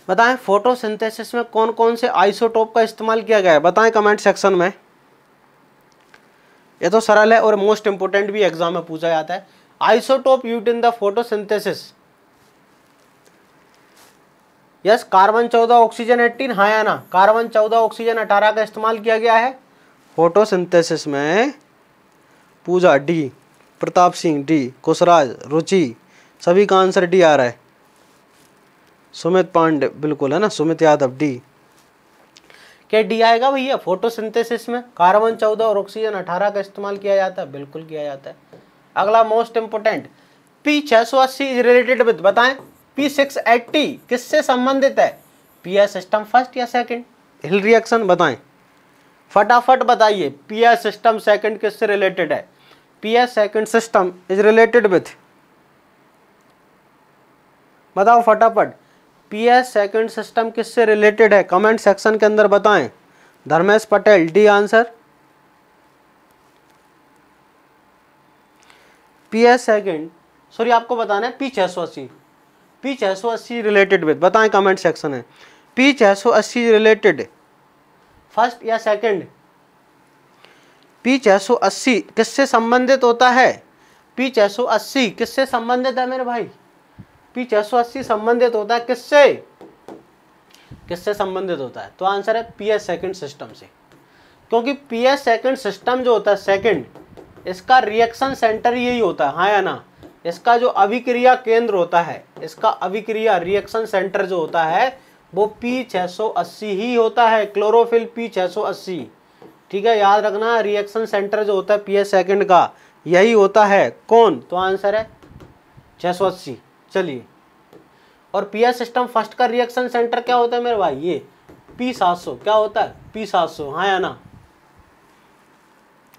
बताएं फोटोसिंथेसिस में कौन कौन से आइसोटोप का इस्तेमाल किया गया है बताएं कमेंट सेक्शन में यह तो सरल है और मोस्ट इंपोर्टेंट भी एग्जाम में पूछा जाता है isotope used in the photosynthesis yes carbon चौदह ऑक्सीजन एट्टीन हाँ या ना कार्बन चौदह ऑक्सीजन अठारह का इस्तेमाल किया गया है फोटोसिंथेसिस में पूजा डी प्रताप सिंह डी कुशराज रुचि सभी का आंसर डी आ रहा है सुमित पांडे बिल्कुल है ना सुमित यादव डी क्या डी आएगा भैया फोटोसिंथेसिस में कार्बन चौदह और ऑक्सीजन अठारह का इस्तेमाल किया जाता है बिल्कुल किया जाता है अगला मोस्ट इंपोर्टेंट पी छह सौ अस्सी इज रिलेटेड विद बताएं पी सिक्स एट्टी किससे संबंधित है पी सिस्टम फर्स्ट या सेकंड हिल रिएक्शन बताएं फटाफट बताइए पी सिस्टम सेकंड किससे रिलेटेड है P R second system is related with बताओ फटाफट पी आर सेकंड सिस्टम किससे रिलेटेड है कमेंट सेक्शन के अंदर बताएं Dharmesh Patel D answer P R second sorry आपको बताना है पी छह सौ अस्सी पी छः सौ अस्सी रिलेटेड विद बताएं कमेंट सेक्शन में पी छः सौ अस्सी रिलेटेड फर्स्ट या सेकंड पी छः सौ अस्सी किससे संबंधित होता है पी छः सौ अस्सी किससे संबंधित है मेरे भाई पी छः सौ अस्सी संबंधित होता है किससे किससे संबंधित होता है तो आंसर है पी एस सेकेंड सिस्टम से क्योंकि पी एस सेकेंड सिस्टम जो होता है सेकेंड इसका रिएक्शन सेंटर यही होता है हाँ या ना इसका जो अभिक्रिया केंद्र होता है इसका अभिक्रिया रिएक्शन सेंटर जो होता है वो पी अस्सी ही होता है क्लोरोफिल पी अस्सी ठीक है याद रखना रिएक्शन सेंटर जो होता है पी एस सेकेंड का यही होता है कौन तो आंसर है अस्सी चलिए और पी एस सिस्टम फर्स्ट का रिएक्शन सेंटर क्या होता है मेरे भाई ये पी 700 क्या होता है पी सात हाँ या ना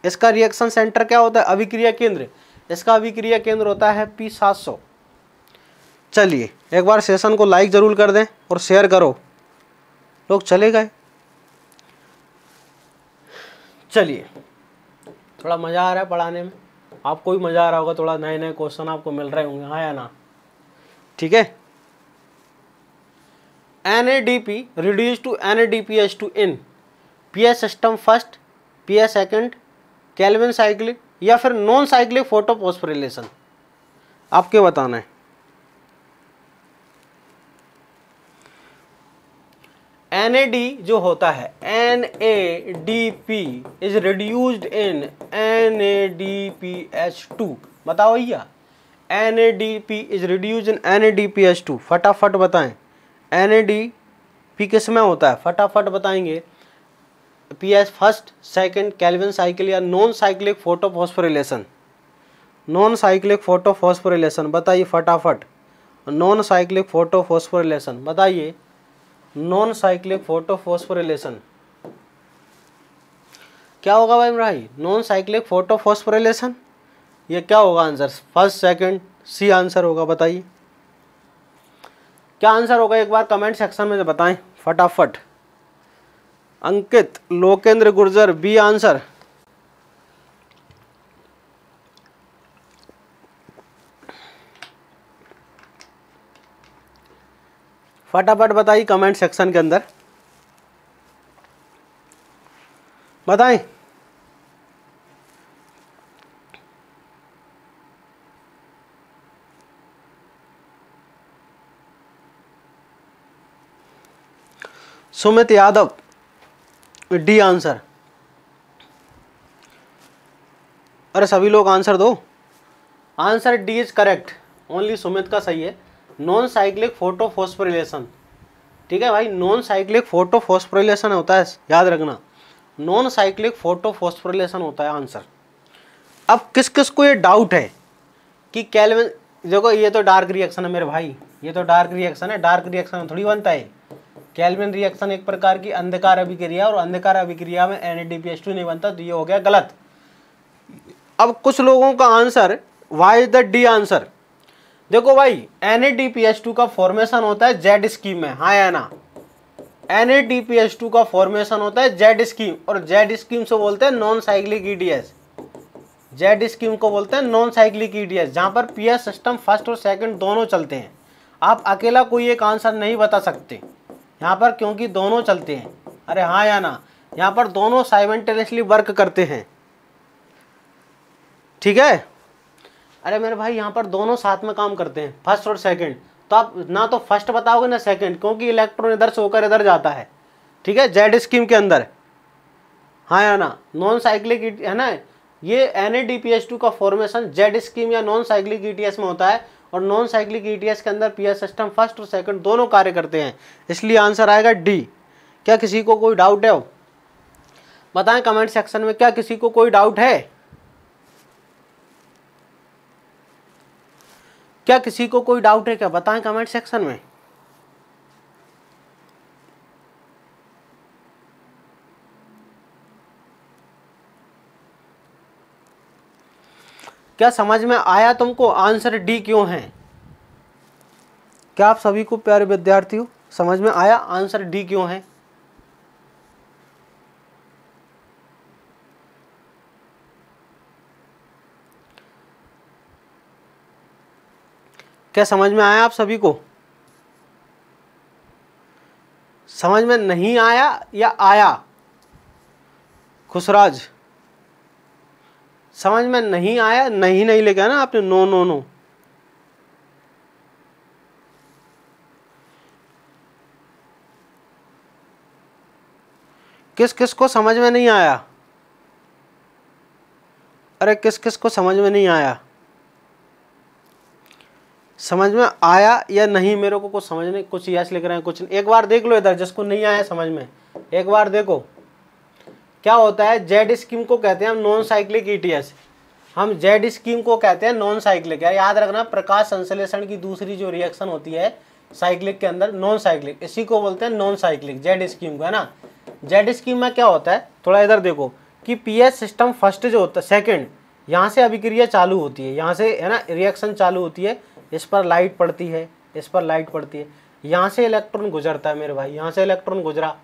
इसका रिएक्शन सेंटर क्या होता है अभिक्रिया केंद्र इसका अभिक्रिया केंद्र होता है पी सात सौ चलिए एक बार सेशन को लाइक ज़रूर कर दें और शेयर करो लोग चले गए चलिए थोड़ा मज़ा आ रहा है पढ़ाने में आपको भी मज़ा आ रहा होगा थोड़ा नए नए क्वेश्चन आपको मिल रहे होंगे हाँ या ना ठीक है N A D P reduce to N A D P H two in P S system first P S second Calvin cyclic या फिर नॉन साइक्लिक फोटोपोस्फोरिलेशन आपके बताना है एन ए डी जो होता है N A D P is reduce in N A D P H two बताओ भैया N A D P is reduce in N A D P H two फटाफट बताएं एन ए डी पी किस में होता है फटाफट बताएंगे P S first second Calvin cycle या non cyclic photophosphorylation non cyclic photophosphorylation बताइए फटाफट नॉन साइक्लिक फोटोफॉस्फोरिलेशन बताइए नॉन साइक्लिक फोटोफॉस्फोरिलेशन क्या होगा भाई भाई नॉन साइक्लिक फोटोफॉस्फोरिलेशन ये क्या होगा answer first second C answer होगा बताइए क्या आंसर होगा एक बार कमेंट सेक्शन में बताएं फटाफट अंकित लोकेंद्र गुर्जर बी आंसर फटाफट बताइए कमेंट सेक्शन के अंदर बताएं सुमित यादव डी आंसर अरे सभी लोग आंसर दो answer D is correct only Sumit का सही है नॉन साइक्लिक फोस्प्रिलेशन ठीक है भाई नॉन साइक्लिक फोटोफॉस्फोरिलेशन होता है याद रखना नॉन साइक्लिक फोटोफॉस्फोरिलेशन होता है आंसर अब किस किस को ये डाउट है कि कैलविन देखो ये तो डार्क रिएक्शन है मेरे भाई ये तो डार्क रिएक्शन है डार्क रिएक्शन थोड़ी बनता है कैलविन रिएक्शन एक प्रकार की अंधकार अभिक्रिया और अंधकार अभिक्रिया में एन नहीं बनता तो ये हो गया गलत अब कुछ लोगों का answer why the D answer देखो भाई एन का फॉर्मेशन होता है जेड स्कीम में हाँ या ना एन का फॉर्मेशन होता है जेड स्कीम और जेड स्कीम से बोलते हैं non cyclic ETS Z scheme को बोलते हैं नॉन साइक्लिक ईडीएस जहाँ पर पीएस सिस्टम फर्स्ट और सेकंड दोनों चलते हैं आप अकेला कोई एक आंसर नहीं बता सकते यहाँ पर क्योंकि दोनों चलते हैं अरे हाँ या ना यहाँ पर दोनों साइमेंटेनियसली वर्क करते हैं ठीक है अरे मेरे भाई यहाँ पर दोनों साथ में काम करते हैं फर्स्ट और सेकंड तो आप ना तो फर्स्ट बताओगे ना सेकंड क्योंकि इलेक्ट्रॉन इधर से होकर इधर जाता है ठीक है जेड स्कीम के अंदर हाँ या ना नॉन साइक्लिक e है ना ये एन का फॉर्मेशन जेड स्कीम या नॉन साइक्लिक ई में होता है और नॉन साइक्लिक ईटीएस के अंदर पीएस सिस्टम फर्स्ट और सेकंड दोनों कार्य करते हैं इसलिए आंसर आएगा डी क्या किसी को कोई डाउट है बताएं कमेंट सेक्शन में क्या किसी को कोई डाउट है क्या किसी को कोई डाउट है क्या बताएं कमेंट सेक्शन में क्या समझ में आया तुमको आंसर डी क्यों है क्या आप सभी को प्यारे विद्यार्थियों समझ में आया आंसर डी क्यों है क्या समझ में आया आप सभी को समझ में नहीं आया या आया खुशराज समझ में नहीं आया नहीं नहीं लिखा ना आपने नो नो नो किस किस को समझ में नहीं आया अरे किस किस को समझ में नहीं आया समझ में आया या नहीं मेरे को कुछ समझ नहीं कुछ यस लिख रहे हैं कुछ एक बार देख लो इधर जिसको नहीं आया समझ में एक बार देखो क्या होता है जेड स्कीम को कहते हैं हम नॉन साइक्लिक ईटीएस हम जेड स्कीम को कहते हैं नॉन साइक्लिक है याद रखना प्रकाश संश्लेषण की दूसरी जो रिएक्शन होती है साइक्लिक के अंदर नॉन साइक्लिक इसी को बोलते हैं नॉन साइक्लिक जेड स्कीम को है ना जेड स्कीम में क्या होता है थोड़ा इधर देखो कि पीएच सिस्टम फर्स्ट जो होता है सेकेंड यहाँ से अभिक्रिया चालू होती है यहाँ से है ना रिएक्शन चालू होती है इस पर लाइट पड़ती है इस पर लाइट पड़ती है यहाँ से इलेक्ट्रॉन गुजरता है मेरे भाई यहाँ से इलेक्ट्रॉन गुजरा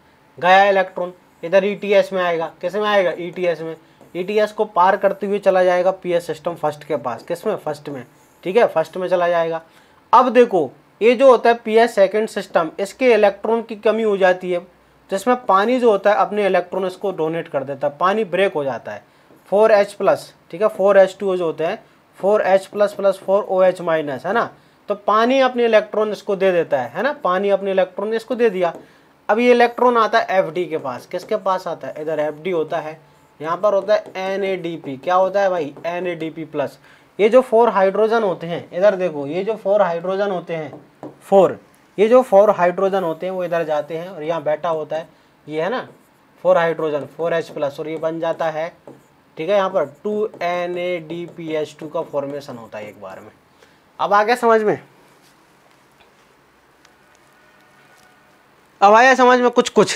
गया इलेक्ट्रॉन इधर ई e में आएगा किस e में आएगा ई में ई को पार करते हुए चला जाएगा पी सिस्टम फर्स्ट के पास किस में फर्स्ट में ठीक है फर्स्ट में चला जाएगा अब देखो ये जो होता है पी एस सेकेंड सिस्टम इसके इलेक्ट्रॉन की कमी हो जाती है जिसमें पानी जो होता है अपने इलेक्ट्रॉन इसको डोनेट कर देता है पानी ब्रेक हो जाता है फोर एच प्लस ठीक है फोर एच टू जो होते हैं four H plus plus four O H minus है ना तो पानी अपने इलेक्ट्रॉन इसको दे देता है है ना पानी अपने इलेक्ट्रॉन ने इसको दे दिया अब ये इलेक्ट्रॉन आता है एफ के पास किसके पास आता है इधर एफ होता है यहाँ पर होता है एन क्या होता है भाई एन प्लस ये जो फोर हाइड्रोजन होते हैं इधर देखो ये जो फोर हाइड्रोजन होते हैं फोर ये जो फोर हाइड्रोजन होते हैं वो इधर जाते हैं और यहाँ बैठा होता है ये है ना four hydrogen four H plus और ये बन जाता है ठीक है यहाँ पर two N A D P H two का फॉर्मेशन होता है एक बार में अब आ गया समझ में अब आया समझ में कुछ कुछ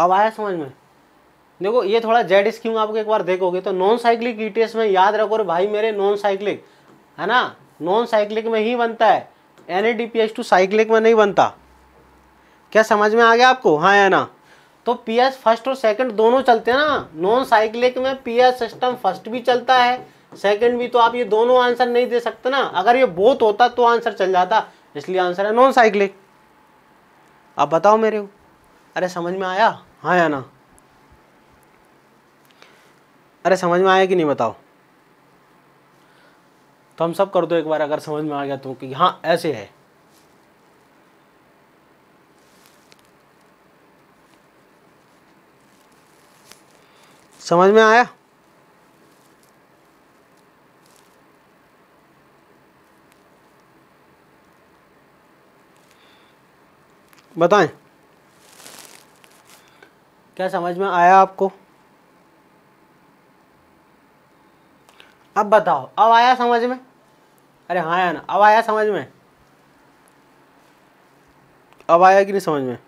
अब आया समझ में देखो ये थोड़ा जेड स्कीम आपको एक बार देखोगे तो नॉन साइक्लिक ईटीएस में याद रखो भाई मेरे नॉन साइक्लिक है ना नॉन साइक्लिक में ही बनता है N A D P H two cyclic में नहीं बनता क्या समझ में आ गया आपको हाँ है ना तो पी एस फर्स्ट और सेकंड दोनों चलते हैं ना नॉन साइक्लिक में पी एस सिस्टम फर्स्ट भी चलता है सेकंड भी तो आप ये दोनों आंसर नहीं दे सकते ना अगर ये बोथ होता तो आंसर चल जाता इसलिए आंसर है नॉन साइक्लिक आप बताओ मेरे को अरे समझ में आया हाँ या ना अरे समझ में आया कि नहीं बताओ तो हम सब कर दो एक बार अगर समझ में आ गया तो कि हाँ ऐसे है समझ में आया बताएं क्या समझ में आया आपको अब बताओ अब आया समझ में अरे हाँ आया ना अब आया समझ में अब आया कि नहीं समझ में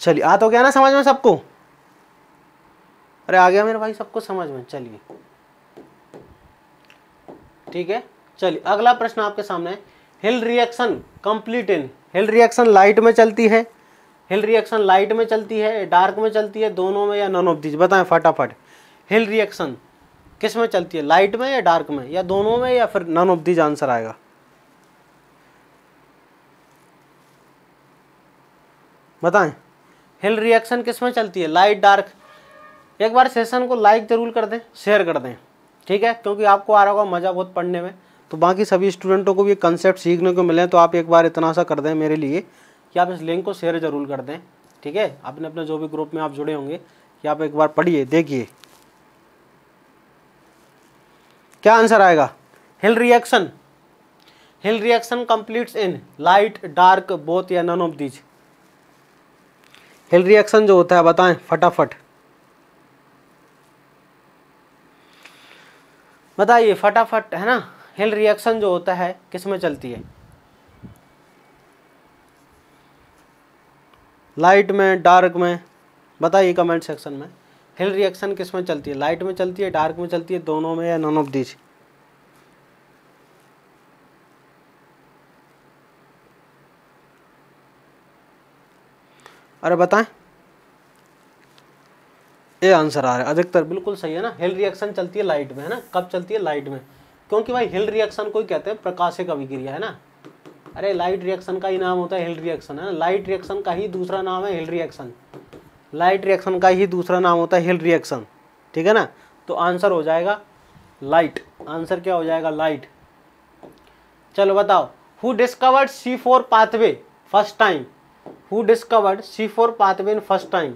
चलिए आ तो गया ना समझ में सबको अरे आ गया मेरे भाई सबको समझ में चलिए ठीक है चलिए अगला प्रश्न आपके सामने Hill reaction complete in Hill reaction light में चलती है हिल रिएक्शन लाइट में चलती है डार्क में चलती है दोनों में या नॉन ऑफ दीज बताएं फटाफट हिल रिएक्शन किस में चलती है लाइट में या डार्क में या दोनों में या फिर नॉन ऑफ दीज आंसर आएगा बताएं हिल रिएक्शन किस में चलती है लाइट डार्क एक बार सेशन को लाइक ज़रूर कर दें शेयर कर दें ठीक है क्योंकि आपको आ रहा होगा मज़ा बहुत पढ़ने में तो बाकी सभी स्टूडेंटों को भी कंसेप्ट सीखने को मिले तो आप एक बार इतना सा कर दें मेरे लिए कि आप इस लिंक को शेयर ज़रूर कर दें ठीक है अपने अपने जो भी ग्रुप में आप जुड़े होंगे कि आप एक बार पढ़िए देखिए क्या आंसर आएगा Hill reaction Hill reaction completes in light dark both या none of these Hill reaction जो होता है बताएं फटाफट बताइए फटाफट है ना हिल रिएक्शन जो होता है किस में चलती है लाइट में डार्क में बताइए कमेंट सेक्शन में हिल रिएक्शन किस में चलती है लाइट में चलती है डार्क में चलती है दोनों में या नॉन ऑफ दीज अरे बताएं ये आंसर आ रहा है अधिकतर बिल्कुल सही है ना हिल रिएक्शन चलती है लाइट में है ना कब चलती है लाइट में क्योंकि भाई हिल रिएक्शन को ही कहते हैं प्रकाशिक अभिक्रिया है ना अरे लाइट रिएक्शन का ही नाम होता है हिल रिएक्शन है ना लाइट रिएक्शन का ही दूसरा नाम है हिल रिएक्शन लाइट रिएक्शन का ही दूसरा नाम होता है हिल रिएक्शन ठीक है ना तो आंसर हो जाएगा लाइट आंसर क्या हो जाएगा लाइट चलो बताओ who discovered C four pathway first time who discovered C four pathway in first time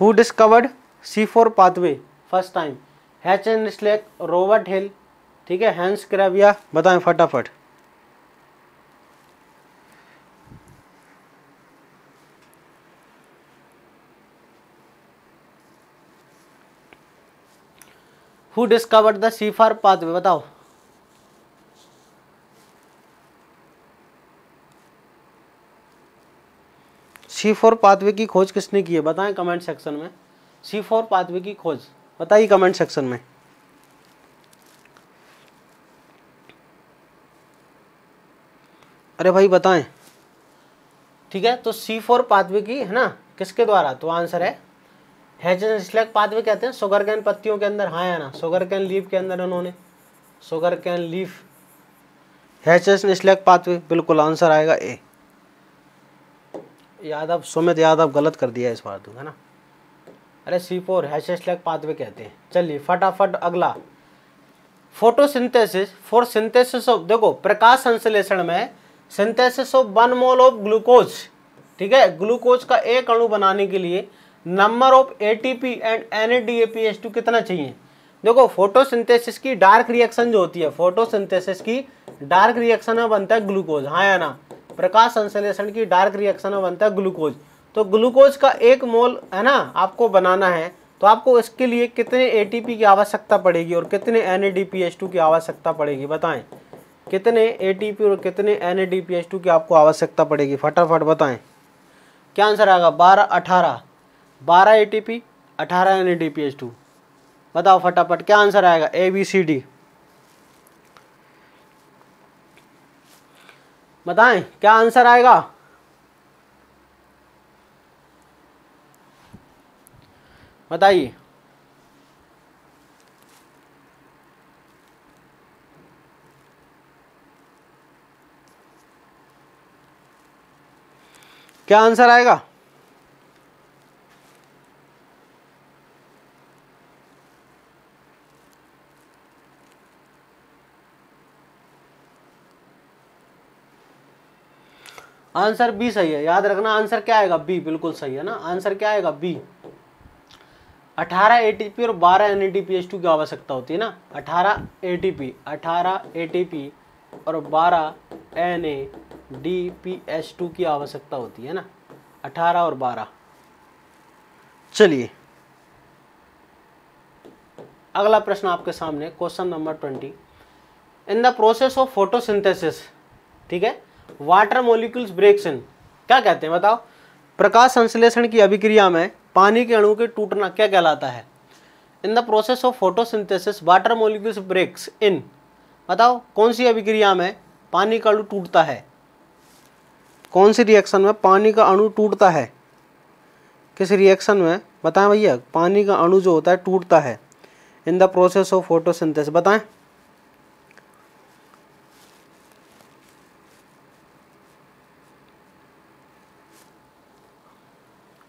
who discovered C4 pathway first time? Hatch and Slack, Robert Hill, ठीक है हैंस क्रेविया बताएं फटाफट who discovered the C four pathway बताओ C four pathway की खोज किसने की है बताएं कमेंट सेक्शन में सी फोर पाथवे की खोज बताइए कमेंट सेक्शन में अरे भाई बताएं ठीक है तो सी फोर पाथवे की है ना किसके द्वारा तो आंसर है हेजन स्लैक पाथवे कहते हैं सुगर कैन पत्तियों के अंदर हाँ है ना सुगर कैन लीफ के अंदर उन्होंने sugarcane leaf Hatch and Slack pathway बिल्कुल आंसर आएगा ए यादव सुमित यादव गलत कर दिया इस बार तू है ना अरे सी फोर हैश पाथवे कहते हैं चलिए फटाफट अगला फोटोसिंथेसिस फॉर सिंथेसिस ऑफ देखो प्रकाश संश्लेषण में synthesis of one mole of glucose ठीक है ग्लूकोज का एक अणु बनाने के लिए number of ATP and N two कितना चाहिए देखो फोटोसिंथेसिस की डार्क रिएक्शन जो होती है फोटोसिंथेसिस की डार्क रिएक्शन में बनता है ग्लूकोज हाँ या ना प्रकाश संश्लेषण की डार्क रिएक्शन में बनता है ग्लूकोज तो ग्लूकोज का एक मोल है ना आपको बनाना है तो आपको इसके लिए कितने ए की आवश्यकता पड़ेगी और कितने एन की आवश्यकता पड़ेगी बताएं कितने ए और कितने एन की आपको आवश्यकता पड़ेगी फटाफट बताएं क्या आंसर आएगा बारह अठारह बारह ए टी पी अठारह N A D P H two बताओ फटाफट क्या आंसर आएगा ए बी सी डी बताएं क्या आंसर आएगा बताइए क्या आंसर आएगा आंसर बी सही है याद रखना आंसर क्या आएगा बी बिल्कुल सही है ना आंसर क्या आएगा बी 18 एटीपी और 12 एनएटीपीएच2 की आवश्यकता होती है ना 18 एटीपी 18 एटीपी और 12 एनएडीपीएच2 की आवश्यकता होती है ना 18 और 12 चलिए अगला प्रश्न आपके सामने question number 20 in the process of photosynthesis ठीक है वाटर मोलिक्यूल्स ब्रेक्शन क्या कहते हैं बताओ प्रकाश संश्लेषण की अभिक्रिया में पानी के अणु के टूटना क्या कहलाता है in the process of photosynthesis water molecules breaks in बताओ कौन सी अभिक्रिया में पानी का अणु टूटता है कौन सी रिएक्शन में पानी का अणु टूटता है किस रिएक्शन में बताएं भैया पानी का अणु जो होता है टूटता है in the process of photosynthesis बताएं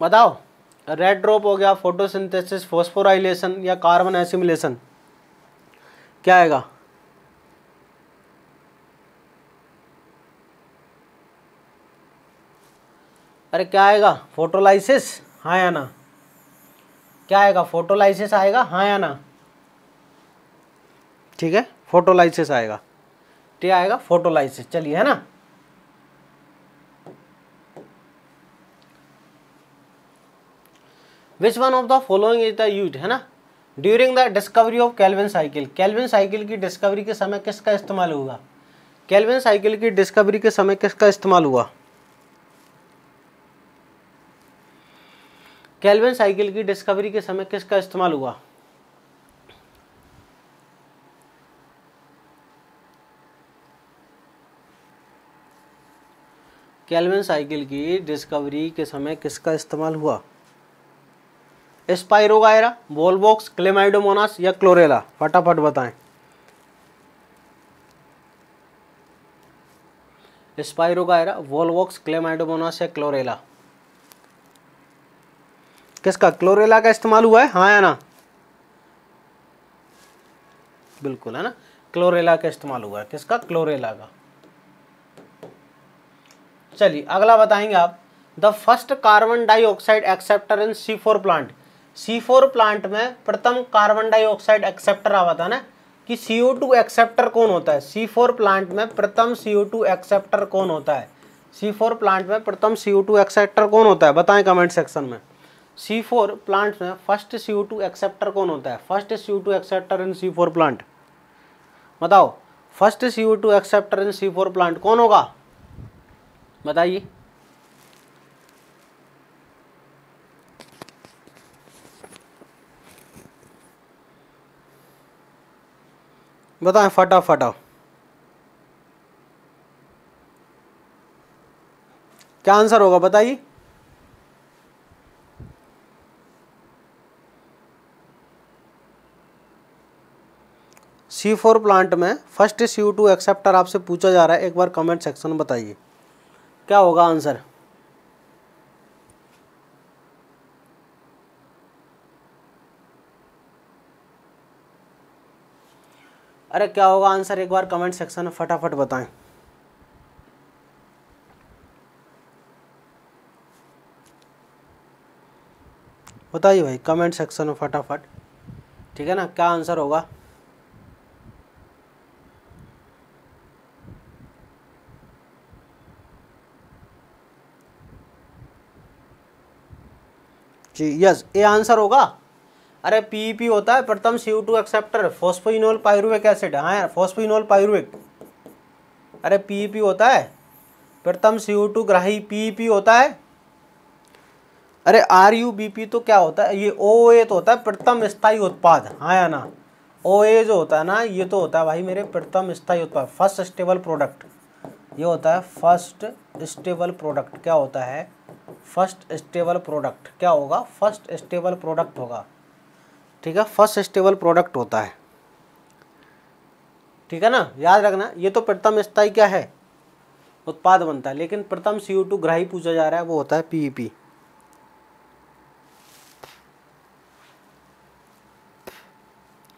बताओ रेड ड्रॉप हो गया फोटोसिंथेसिस फोस्फोराइलेशन या कार्बन एसिमुलेशन क्या आएगा अरे क्या आएगा फोटोलाइसिस हाँ या ना क्या आएगा फोटोलाइसिस आएगा हाँ या ना ठीक है फोटोलाइसिस आएगा ठीक आएगा फोटोलाइसिस चलिए है ना which one of the following is the use है ना during the discovery of Calvin cycle Calvin cycle की डिस्कवरी के समय किसका इस्तेमाल हुआ कैलविन साइकिल की डिस्कवरी के समय किसका इस्तेमाल हुआ कैलविन साइकिल की डिस्कवरी के समय किसका इस्तेमाल हुआ कैलविन साइकिल की डिस्कवरी के समय किसका इस्तेमाल हुआ स्पाइरोगायरा वॉलबॉक्स क्लेमाइडोमोनास या क्लोरेला फटाफट बताएं स्पाइरोगायरा वॉलवॉक्स क्लेमाइडोमोनास या क्लोरेला किसका क्लोरेला का इस्तेमाल हुआ है हाँ या ना बिल्कुल है ना क्लोरेला का इस्तेमाल हुआ है किसका क्लोरेला का चलिए अगला बताएंगे आप the first carbon dioxide acceptor in C four plant C plant में प्रथम कार्बन डाइऑक्साइड एक्सेप्टर आवा था ना कि CO2 एक्सेप्टर कौन होता है C4 प्लांट में प्रथम CO2 एक्सेप्टर कौन होता है C4 प्लांट में प्रथम CO2 एक्सेप्टर कौन होता है बताएं कमेंट सेक्शन में C4 प्लांट में फर्स्ट CO2 एक्सेप्टर कौन होता है first CO2 acceptor in C4 plant बताओ first CO2 acceptor in C4 plant कौन होगा बताइए बताएं फटाफट आओ क्या आंसर होगा बताइए सी फोर प्लांट में फर्स्ट सी टू एक्सेप्टर आपसे पूछा जा रहा है एक बार कमेंट सेक्शन में बताइए क्या होगा आंसर अरे क्या होगा आंसर एक बार कमेंट सेक्शन में फटाफट बताएं बताइए भाई कमेंट सेक्शन में फटाफट ठीक है ना क्या आंसर होगा जी यस ए आंसर होगा अरे पीईपी होता है प्रथम C two acceptor phosphoenol pyruvic acid हाँ यार फोस्फोइनोल पायरुविक अरे पीईपी होता है प्रथम सी टू ग्राही पीईपी होता है अरे आर यू बी पी तो क्या होता है ये ओ ए तो होता है प्रथम स्थाई उत्पाद हाँ या ना ओ ए जो होता है ना ये तो होता है भाई मेरे प्रथम स्थाई उत्पाद फर्स्ट स्टेबल प्रोडक्ट ये होता है फर्स्ट स्टेबल प्रोडक्ट क्या होता है फर्स्ट स्टेबल प्रोडक्ट क्या होगा फर्स्ट स्टेबल प्रोडक्ट होगा ठीक है फर्स्ट स्टेबल प्रोडक्ट होता है ठीक है ना याद रखना ये तो प्रथम स्थायी क्या है उत्पाद बनता है लेकिन प्रथम सी टू ग्राही पूछा जा रहा है वो होता है पी e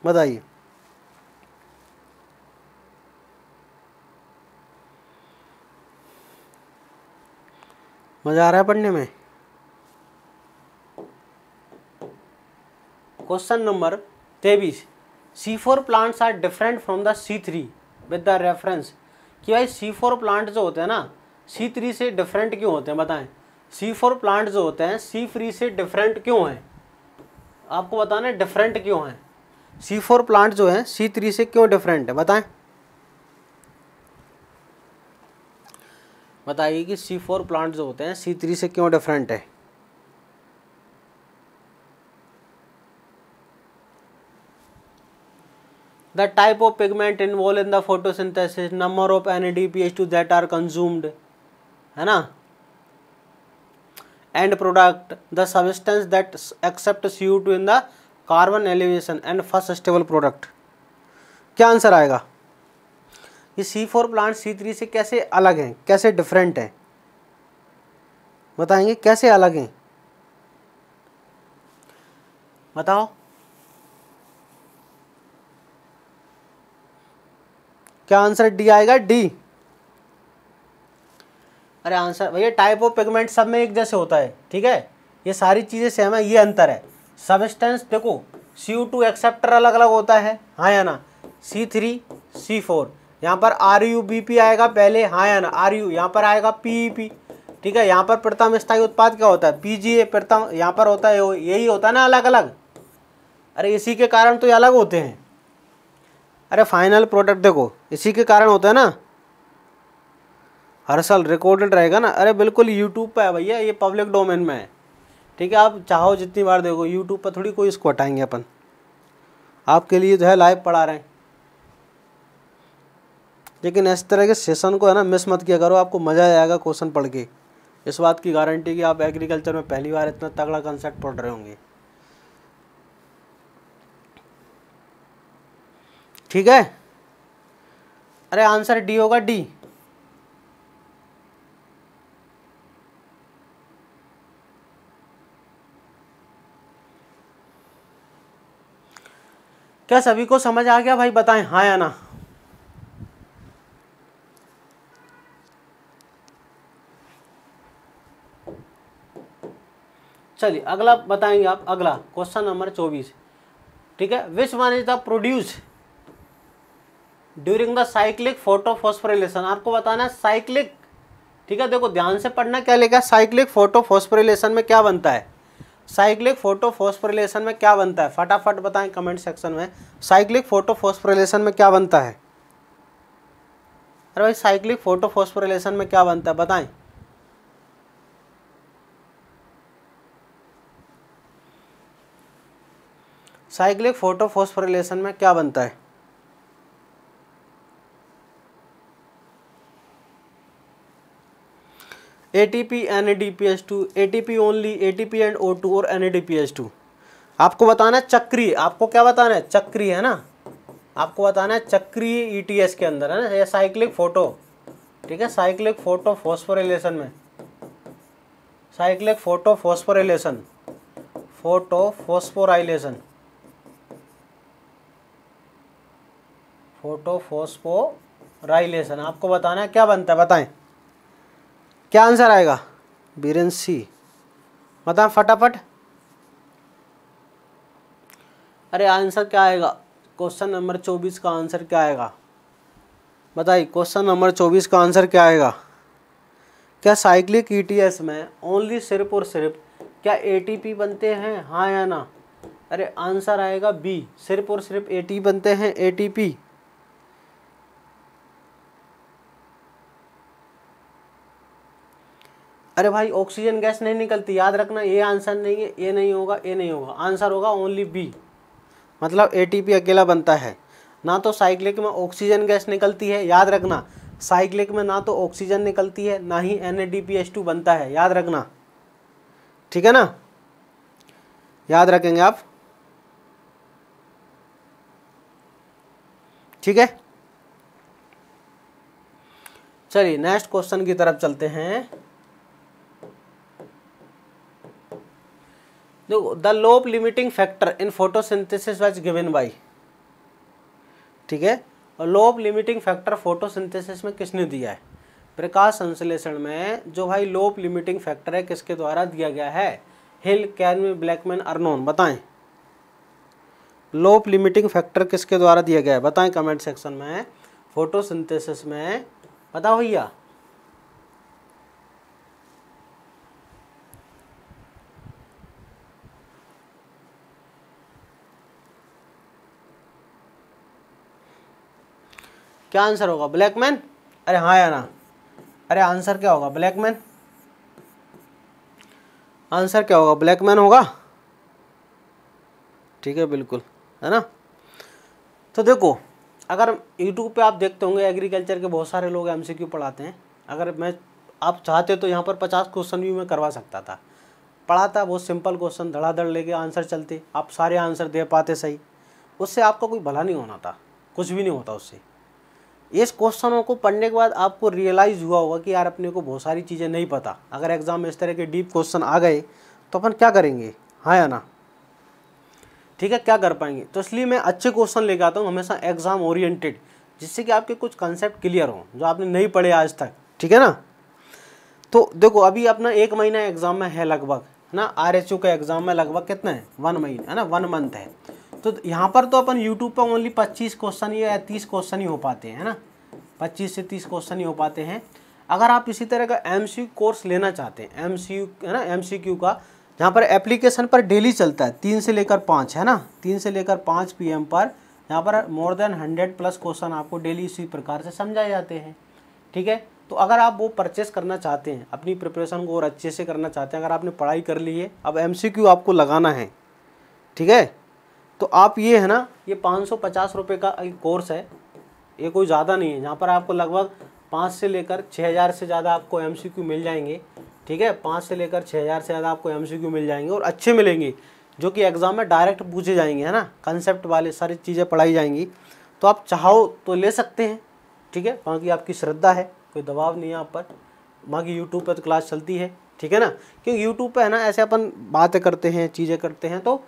बताइए मज़ा आ रहा है पढ़ने में क्वेश्चन नंबर तेईस C four plants are different from the C three with the reference कि भाई सी फोर प्लांट जो होते हैं ना सी थ्री से डिफरेंट क्यों होते हैं बताएं सी फोर प्लांट जो होते हैं सी थ्री से डिफरेंट क्यों हैं आपको बताना है डिफरेंट क्यों हैं फोर प्लांट जो है थ्री से क्यों डिफरेंट है बताएं बताइए कि सी फोर प्लांट जो होते हैं सी थ्री से क्यों डिफरेंट है the type of pigment involved in the photosynthesis number of NADPH2 that are consumed है ना end product the substance that accept CO2 in the carbon elevation and first stable product क्या answer आएगा ये C4 plant C3 से कैसे अलग हैं कैसे डिफरेंट हैं बताएंगे कैसे अलग हैं बताओ क्या आंसर डी आएगा डी अरे आंसर भैया टाइप ऑफ पिगमेंट सब में एक जैसे होता है ठीक है ये सारी चीज़ें सेम है ये अंतर है सबस्टेंस देखो सी टू एक्सेप्टर अलग अलग होता है हाँ या ना सी थ्री सी फोर यहाँ पर आर यू बी पी आएगा पहले हाँ या ना आर यू यहाँ पर आएगा पी पी e ठीक है यहाँ पर प्रथम स्थायी उत्पाद क्या होता है पी जी ए प्रथम यहाँ पर होता है यही होता है ना अलग अलग अरे इसी के कारण तो ये अलग होते हैं अरे फाइनल प्रोडक्ट देखो इसी के कारण होता है ना हर साल रिकॉर्डेड रहेगा ना अरे बिल्कुल यूट्यूब पर है भैया ये पब्लिक डोमेन में है ठीक है आप चाहो जितनी बार देखो यूट्यूब पर थोड़ी कोई इसको हटाएंगे अपन आपके लिए जो है लाइव पढ़ा रहे हैं लेकिन इस तरह के सेशन को है ना मिस मत किया करो आपको मज़ा आएगा क्वेश्चन पढ़ के इस बात की गारंटी कि आप एग्रीकल्चर में पहली बार इतना तगड़ा कंसेप्ट पढ़ रहे होंगे ठीक है अरे आंसर डी होगा डी क्या सभी को समझ आ गया भाई बताएं हाँ या ना चलिए अगला बताएंगे आप अगला क्वेश्चन नंबर चौबीस ठीक है which one is the produce during the cyclic photophosphorylation आपको बताना है साइक्लिक ठीक है देखो ध्यान से पढ़ना क्या लिखा है साइक्लिक फोटोफोस्फोरिलेशन में क्या बनता है साइक्लिक फोटोफोस्फोरिलेशन में क्या बनता है फटाफट बताएं कमेंट सेक्शन में साइक्लिक फोटोफोस्फोरिलेशन में क्या बनता है अरे भाई साइक्लिक फोटोफोस्फोरिलेशन में क्या बनता है बताएं साइक्लिक फोटोफोस्फोरिलेशन में क्या बनता है A T P P N D H two A T P only A T P and O two और N A D P H two आपको बताना है चक्री आपको क्या बताना है चक्री है ना आपको बताना है चक्री ई e टी एस के अंदर है ना या साइक्लिक फोटो ठीक है साइक्लिक फोटो फॉस्फोरिलेशन में cyclic photo phosphorylation photo phosphorylation photo phosphorylation आपको बताना है क्या बनता है बताएं क्या आंसर आएगा बीरन सी बता फटाफट अरे आंसर क्या आएगा क्वेश्चन नंबर चौबीस का आंसर क्या आएगा बताइए क्वेश्चन नंबर चौबीस का आंसर क्या आएगा क्या साइक्लिक ईटीएस e में ओनली सिर्फ और सिर्फ क्या एटीपी बनते हैं हाँ या ना अरे आंसर आएगा बी सिर्फ और सिर्फ एटी बनते हैं एटीपी अरे भाई ऑक्सीजन गैस नहीं निकलती याद रखना ये आंसर नहीं है ये नहीं होगा ये नहीं होगा आंसर होगा ओनली बी मतलब एटीपी अकेला बनता है ना तो साइक्लिक में ऑक्सीजन गैस निकलती है याद रखना साइक्लिक में ना तो ऑक्सीजन निकलती है ना ही एन बनता है याद रखना ठीक है ना याद रखेंगे आप ठीक है चलिए नेक्स्ट क्वेश्चन की तरफ चलते हैं the law of limiting factor in photosynthesis was given by ठीक है और लोप लिमिटिंग फैक्टर फोटोसिंथेसिस में किसने दिया है प्रकाश संश्लेषण में जो भाई लोप लिमिटिंग फैक्टर है किसके द्वारा दिया गया है हिल कैनवी ब्लैकमैन अरनोन बताएं लोप लिमिटिंग फैक्टर किसके द्वारा दिया गया है बताएं कमेंट सेक्शन में फोटोसिंथेसिस में पता भैया क्या आंसर होगा ब्लैक मैन अरे हाँ या ना हाँ। अरे आंसर क्या होगा ब्लैक मैन आंसर क्या होगा ब्लैक मैन होगा ठीक है बिल्कुल है ना तो देखो अगर यूट्यूब पे आप देखते होंगे एग्रीकल्चर के बहुत सारे लोग एम पढ़ाते हैं अगर मैं आप चाहते तो यहाँ पर पचास क्वेश्चन भी मैं करवा सकता था पढ़ाता बहुत सिंपल क्वेश्चन धड़ाधड़ लेके आंसर चलते आप सारे आंसर दे पाते सही उससे आपका कोई भला नहीं होना था कुछ भी नहीं होता उससे इस क्वेश्चनों को पढ़ने के बाद आपको रियलाइज़ हुआ होगा कि यार अपने को बहुत सारी चीज़ें नहीं पता अगर एग्ज़ाम में इस तरह के डीप क्वेश्चन आ गए तो अपन क्या करेंगे हाँ या ना ठीक है क्या कर पाएंगे तो इसलिए मैं अच्छे क्वेश्चन लेकर आता हूँ हमेशा एग्ज़ाम ओरिएंटेड जिससे कि आपके कुछ कंसेप्ट क्लियर हों जो आपने नहीं पढ़े आज तक ठीक है ना तो देखो अभी अपना एक महीना एग्ज़ाम में है लगभग ना आर का एग्ज़ाम में लगभग कितना है वन महीना है ना वन मंथ है तो यहाँ पर तो अपन यूट्यूब पर ओनली पच्चीस क्वेश्चन या तीस क्वेश्चन ही हो पाते हैं ना पच्चीस से तीस क्वेश्चन ही हो पाते हैं अगर आप इसी तरह का एम कोर्स लेना चाहते हैं एम है ना एम का जहाँ पर एप्लीकेशन पर डेली चलता है तीन से लेकर पाँच है ना तीन से लेकर पाँच पी पर यहाँ पर more than hundred plus question आपको डेली इसी प्रकार से समझाए जाते हैं ठीक है तो अगर आप वो परचेस करना चाहते हैं अपनी प्रिपरेशन को और अच्छे से करना चाहते हैं अगर आपने पढ़ाई कर ली है अब एम आपको लगाना है ठीक है तो आप ये है ना ये पाँच सौ पचास रुपये का कोर्स है ये कोई ज़्यादा नहीं है जहाँ पर आपको लगभग पाँच से लेकर छः हज़ार से ज़्यादा आपको एम सी क्यू मिल जाएंगे ठीक है पाँच से लेकर छः हज़ार से ज़्यादा आपको एम सी क्यू मिल जाएंगे और अच्छे मिलेंगे जो कि एग्ज़ाम में डायरेक्ट पूछे जाएंगे है ना कंसेप्ट वाले सारी चीज़ें पढ़ाई जाएंगी तो आप चाहो तो ले सकते हैं ठीक है बाकी आपकी श्रद्धा है कोई दबाव नहीं है आप पर बाकी यूट्यूब पर तो क्लास चलती है ठीक है ना क्योंकि यूट्यूब पर है ना ऐसे अपन बातें करते हैं चीज़ें करते हैं तो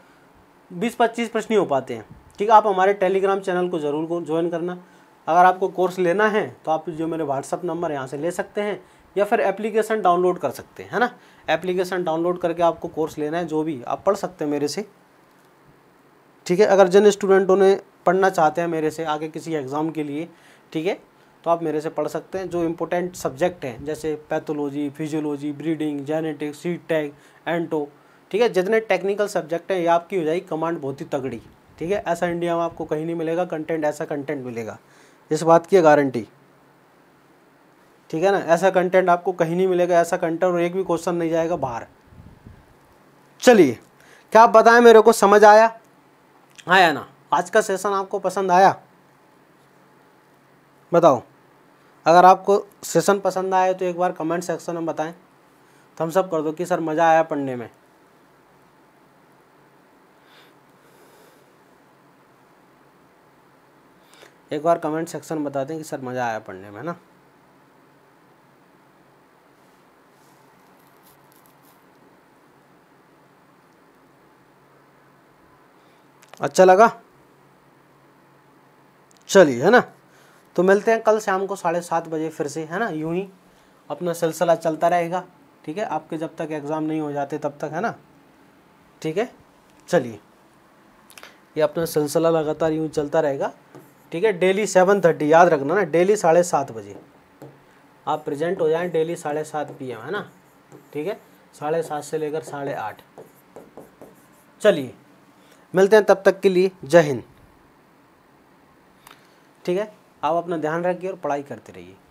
बीस पच्चीस प्रश्न ही हो पाते हैं ठीक है आप हमारे टेलीग्राम चैनल को ज़रूर ज्वाइन करना अगर आपको कोर्स लेना है तो आप जो मेरे व्हाट्सअप नंबर यहाँ से ले सकते हैं या फिर एप्लीकेशन डाउनलोड कर सकते हैं है ना एप्लीकेशन डाउनलोड करके आपको कोर्स लेना है जो भी आप पढ़ सकते हैं मेरे से ठीक है अगर जिन स्टूडेंटों ने पढ़ना चाहते हैं मेरे से आगे किसी एग्ज़ाम के लिए ठीक है तो आप मेरे से पढ़ सकते हैं जो इम्पोर्टेंट सब्जेक्ट हैं जैसे पैथोलॉजी फिजियोलॉजी ब्रीडिंग जेनेटिक्स सी टैग एंटो ठीक है जितने टेक्निकल सब्जेक्ट हैं ये आपकी हो जाएगी कमांड बहुत ही तगड़ी ठीक है ऐसा इंडिया में आपको कहीं नहीं मिलेगा कंटेंट ऐसा कंटेंट मिलेगा इस बात की गारंटी ठीक है ना ऐसा कंटेंट आपको कहीं नहीं मिलेगा ऐसा कंटेंट और एक भी क्वेश्चन नहीं जाएगा बाहर चलिए क्या आप बताएं मेरे को समझ आया आया ना आज का सेशन आपको पसंद आया बताओ अगर आपको सेशन पसंद आया तो एक बार कमेंट सेक्शन में बताएं थम्सअप तो कर दो कि सर मज़ा आया पढ़ने में एक बार कमेंट सेक्शन में बता दें कि सर मज़ा आया पढ़ने में है ना अच्छा लगा चलिए है ना तो मिलते हैं कल शाम को साढ़े सात बजे फिर से है ना यूं ही अपना सिलसिला चलता रहेगा ठीक है आपके जब तक एग्ज़ाम नहीं हो जाते तब तक है ना ठीक है चलिए ये अपना सिलसिला लगातार यूं चलता रहेगा ठीक है डेली सेवन थर्टी याद रखना ना डेली साढ़े सात बजे आप प्रेजेंट हो जाएं डेली साढ़े सात पी है ना ठीक है साढ़े सात से लेकर साढ़े आठ चलिए मिलते हैं तब तक के लिए जय हिंद ठीक है आप अपना ध्यान रखिए और पढ़ाई करते रहिए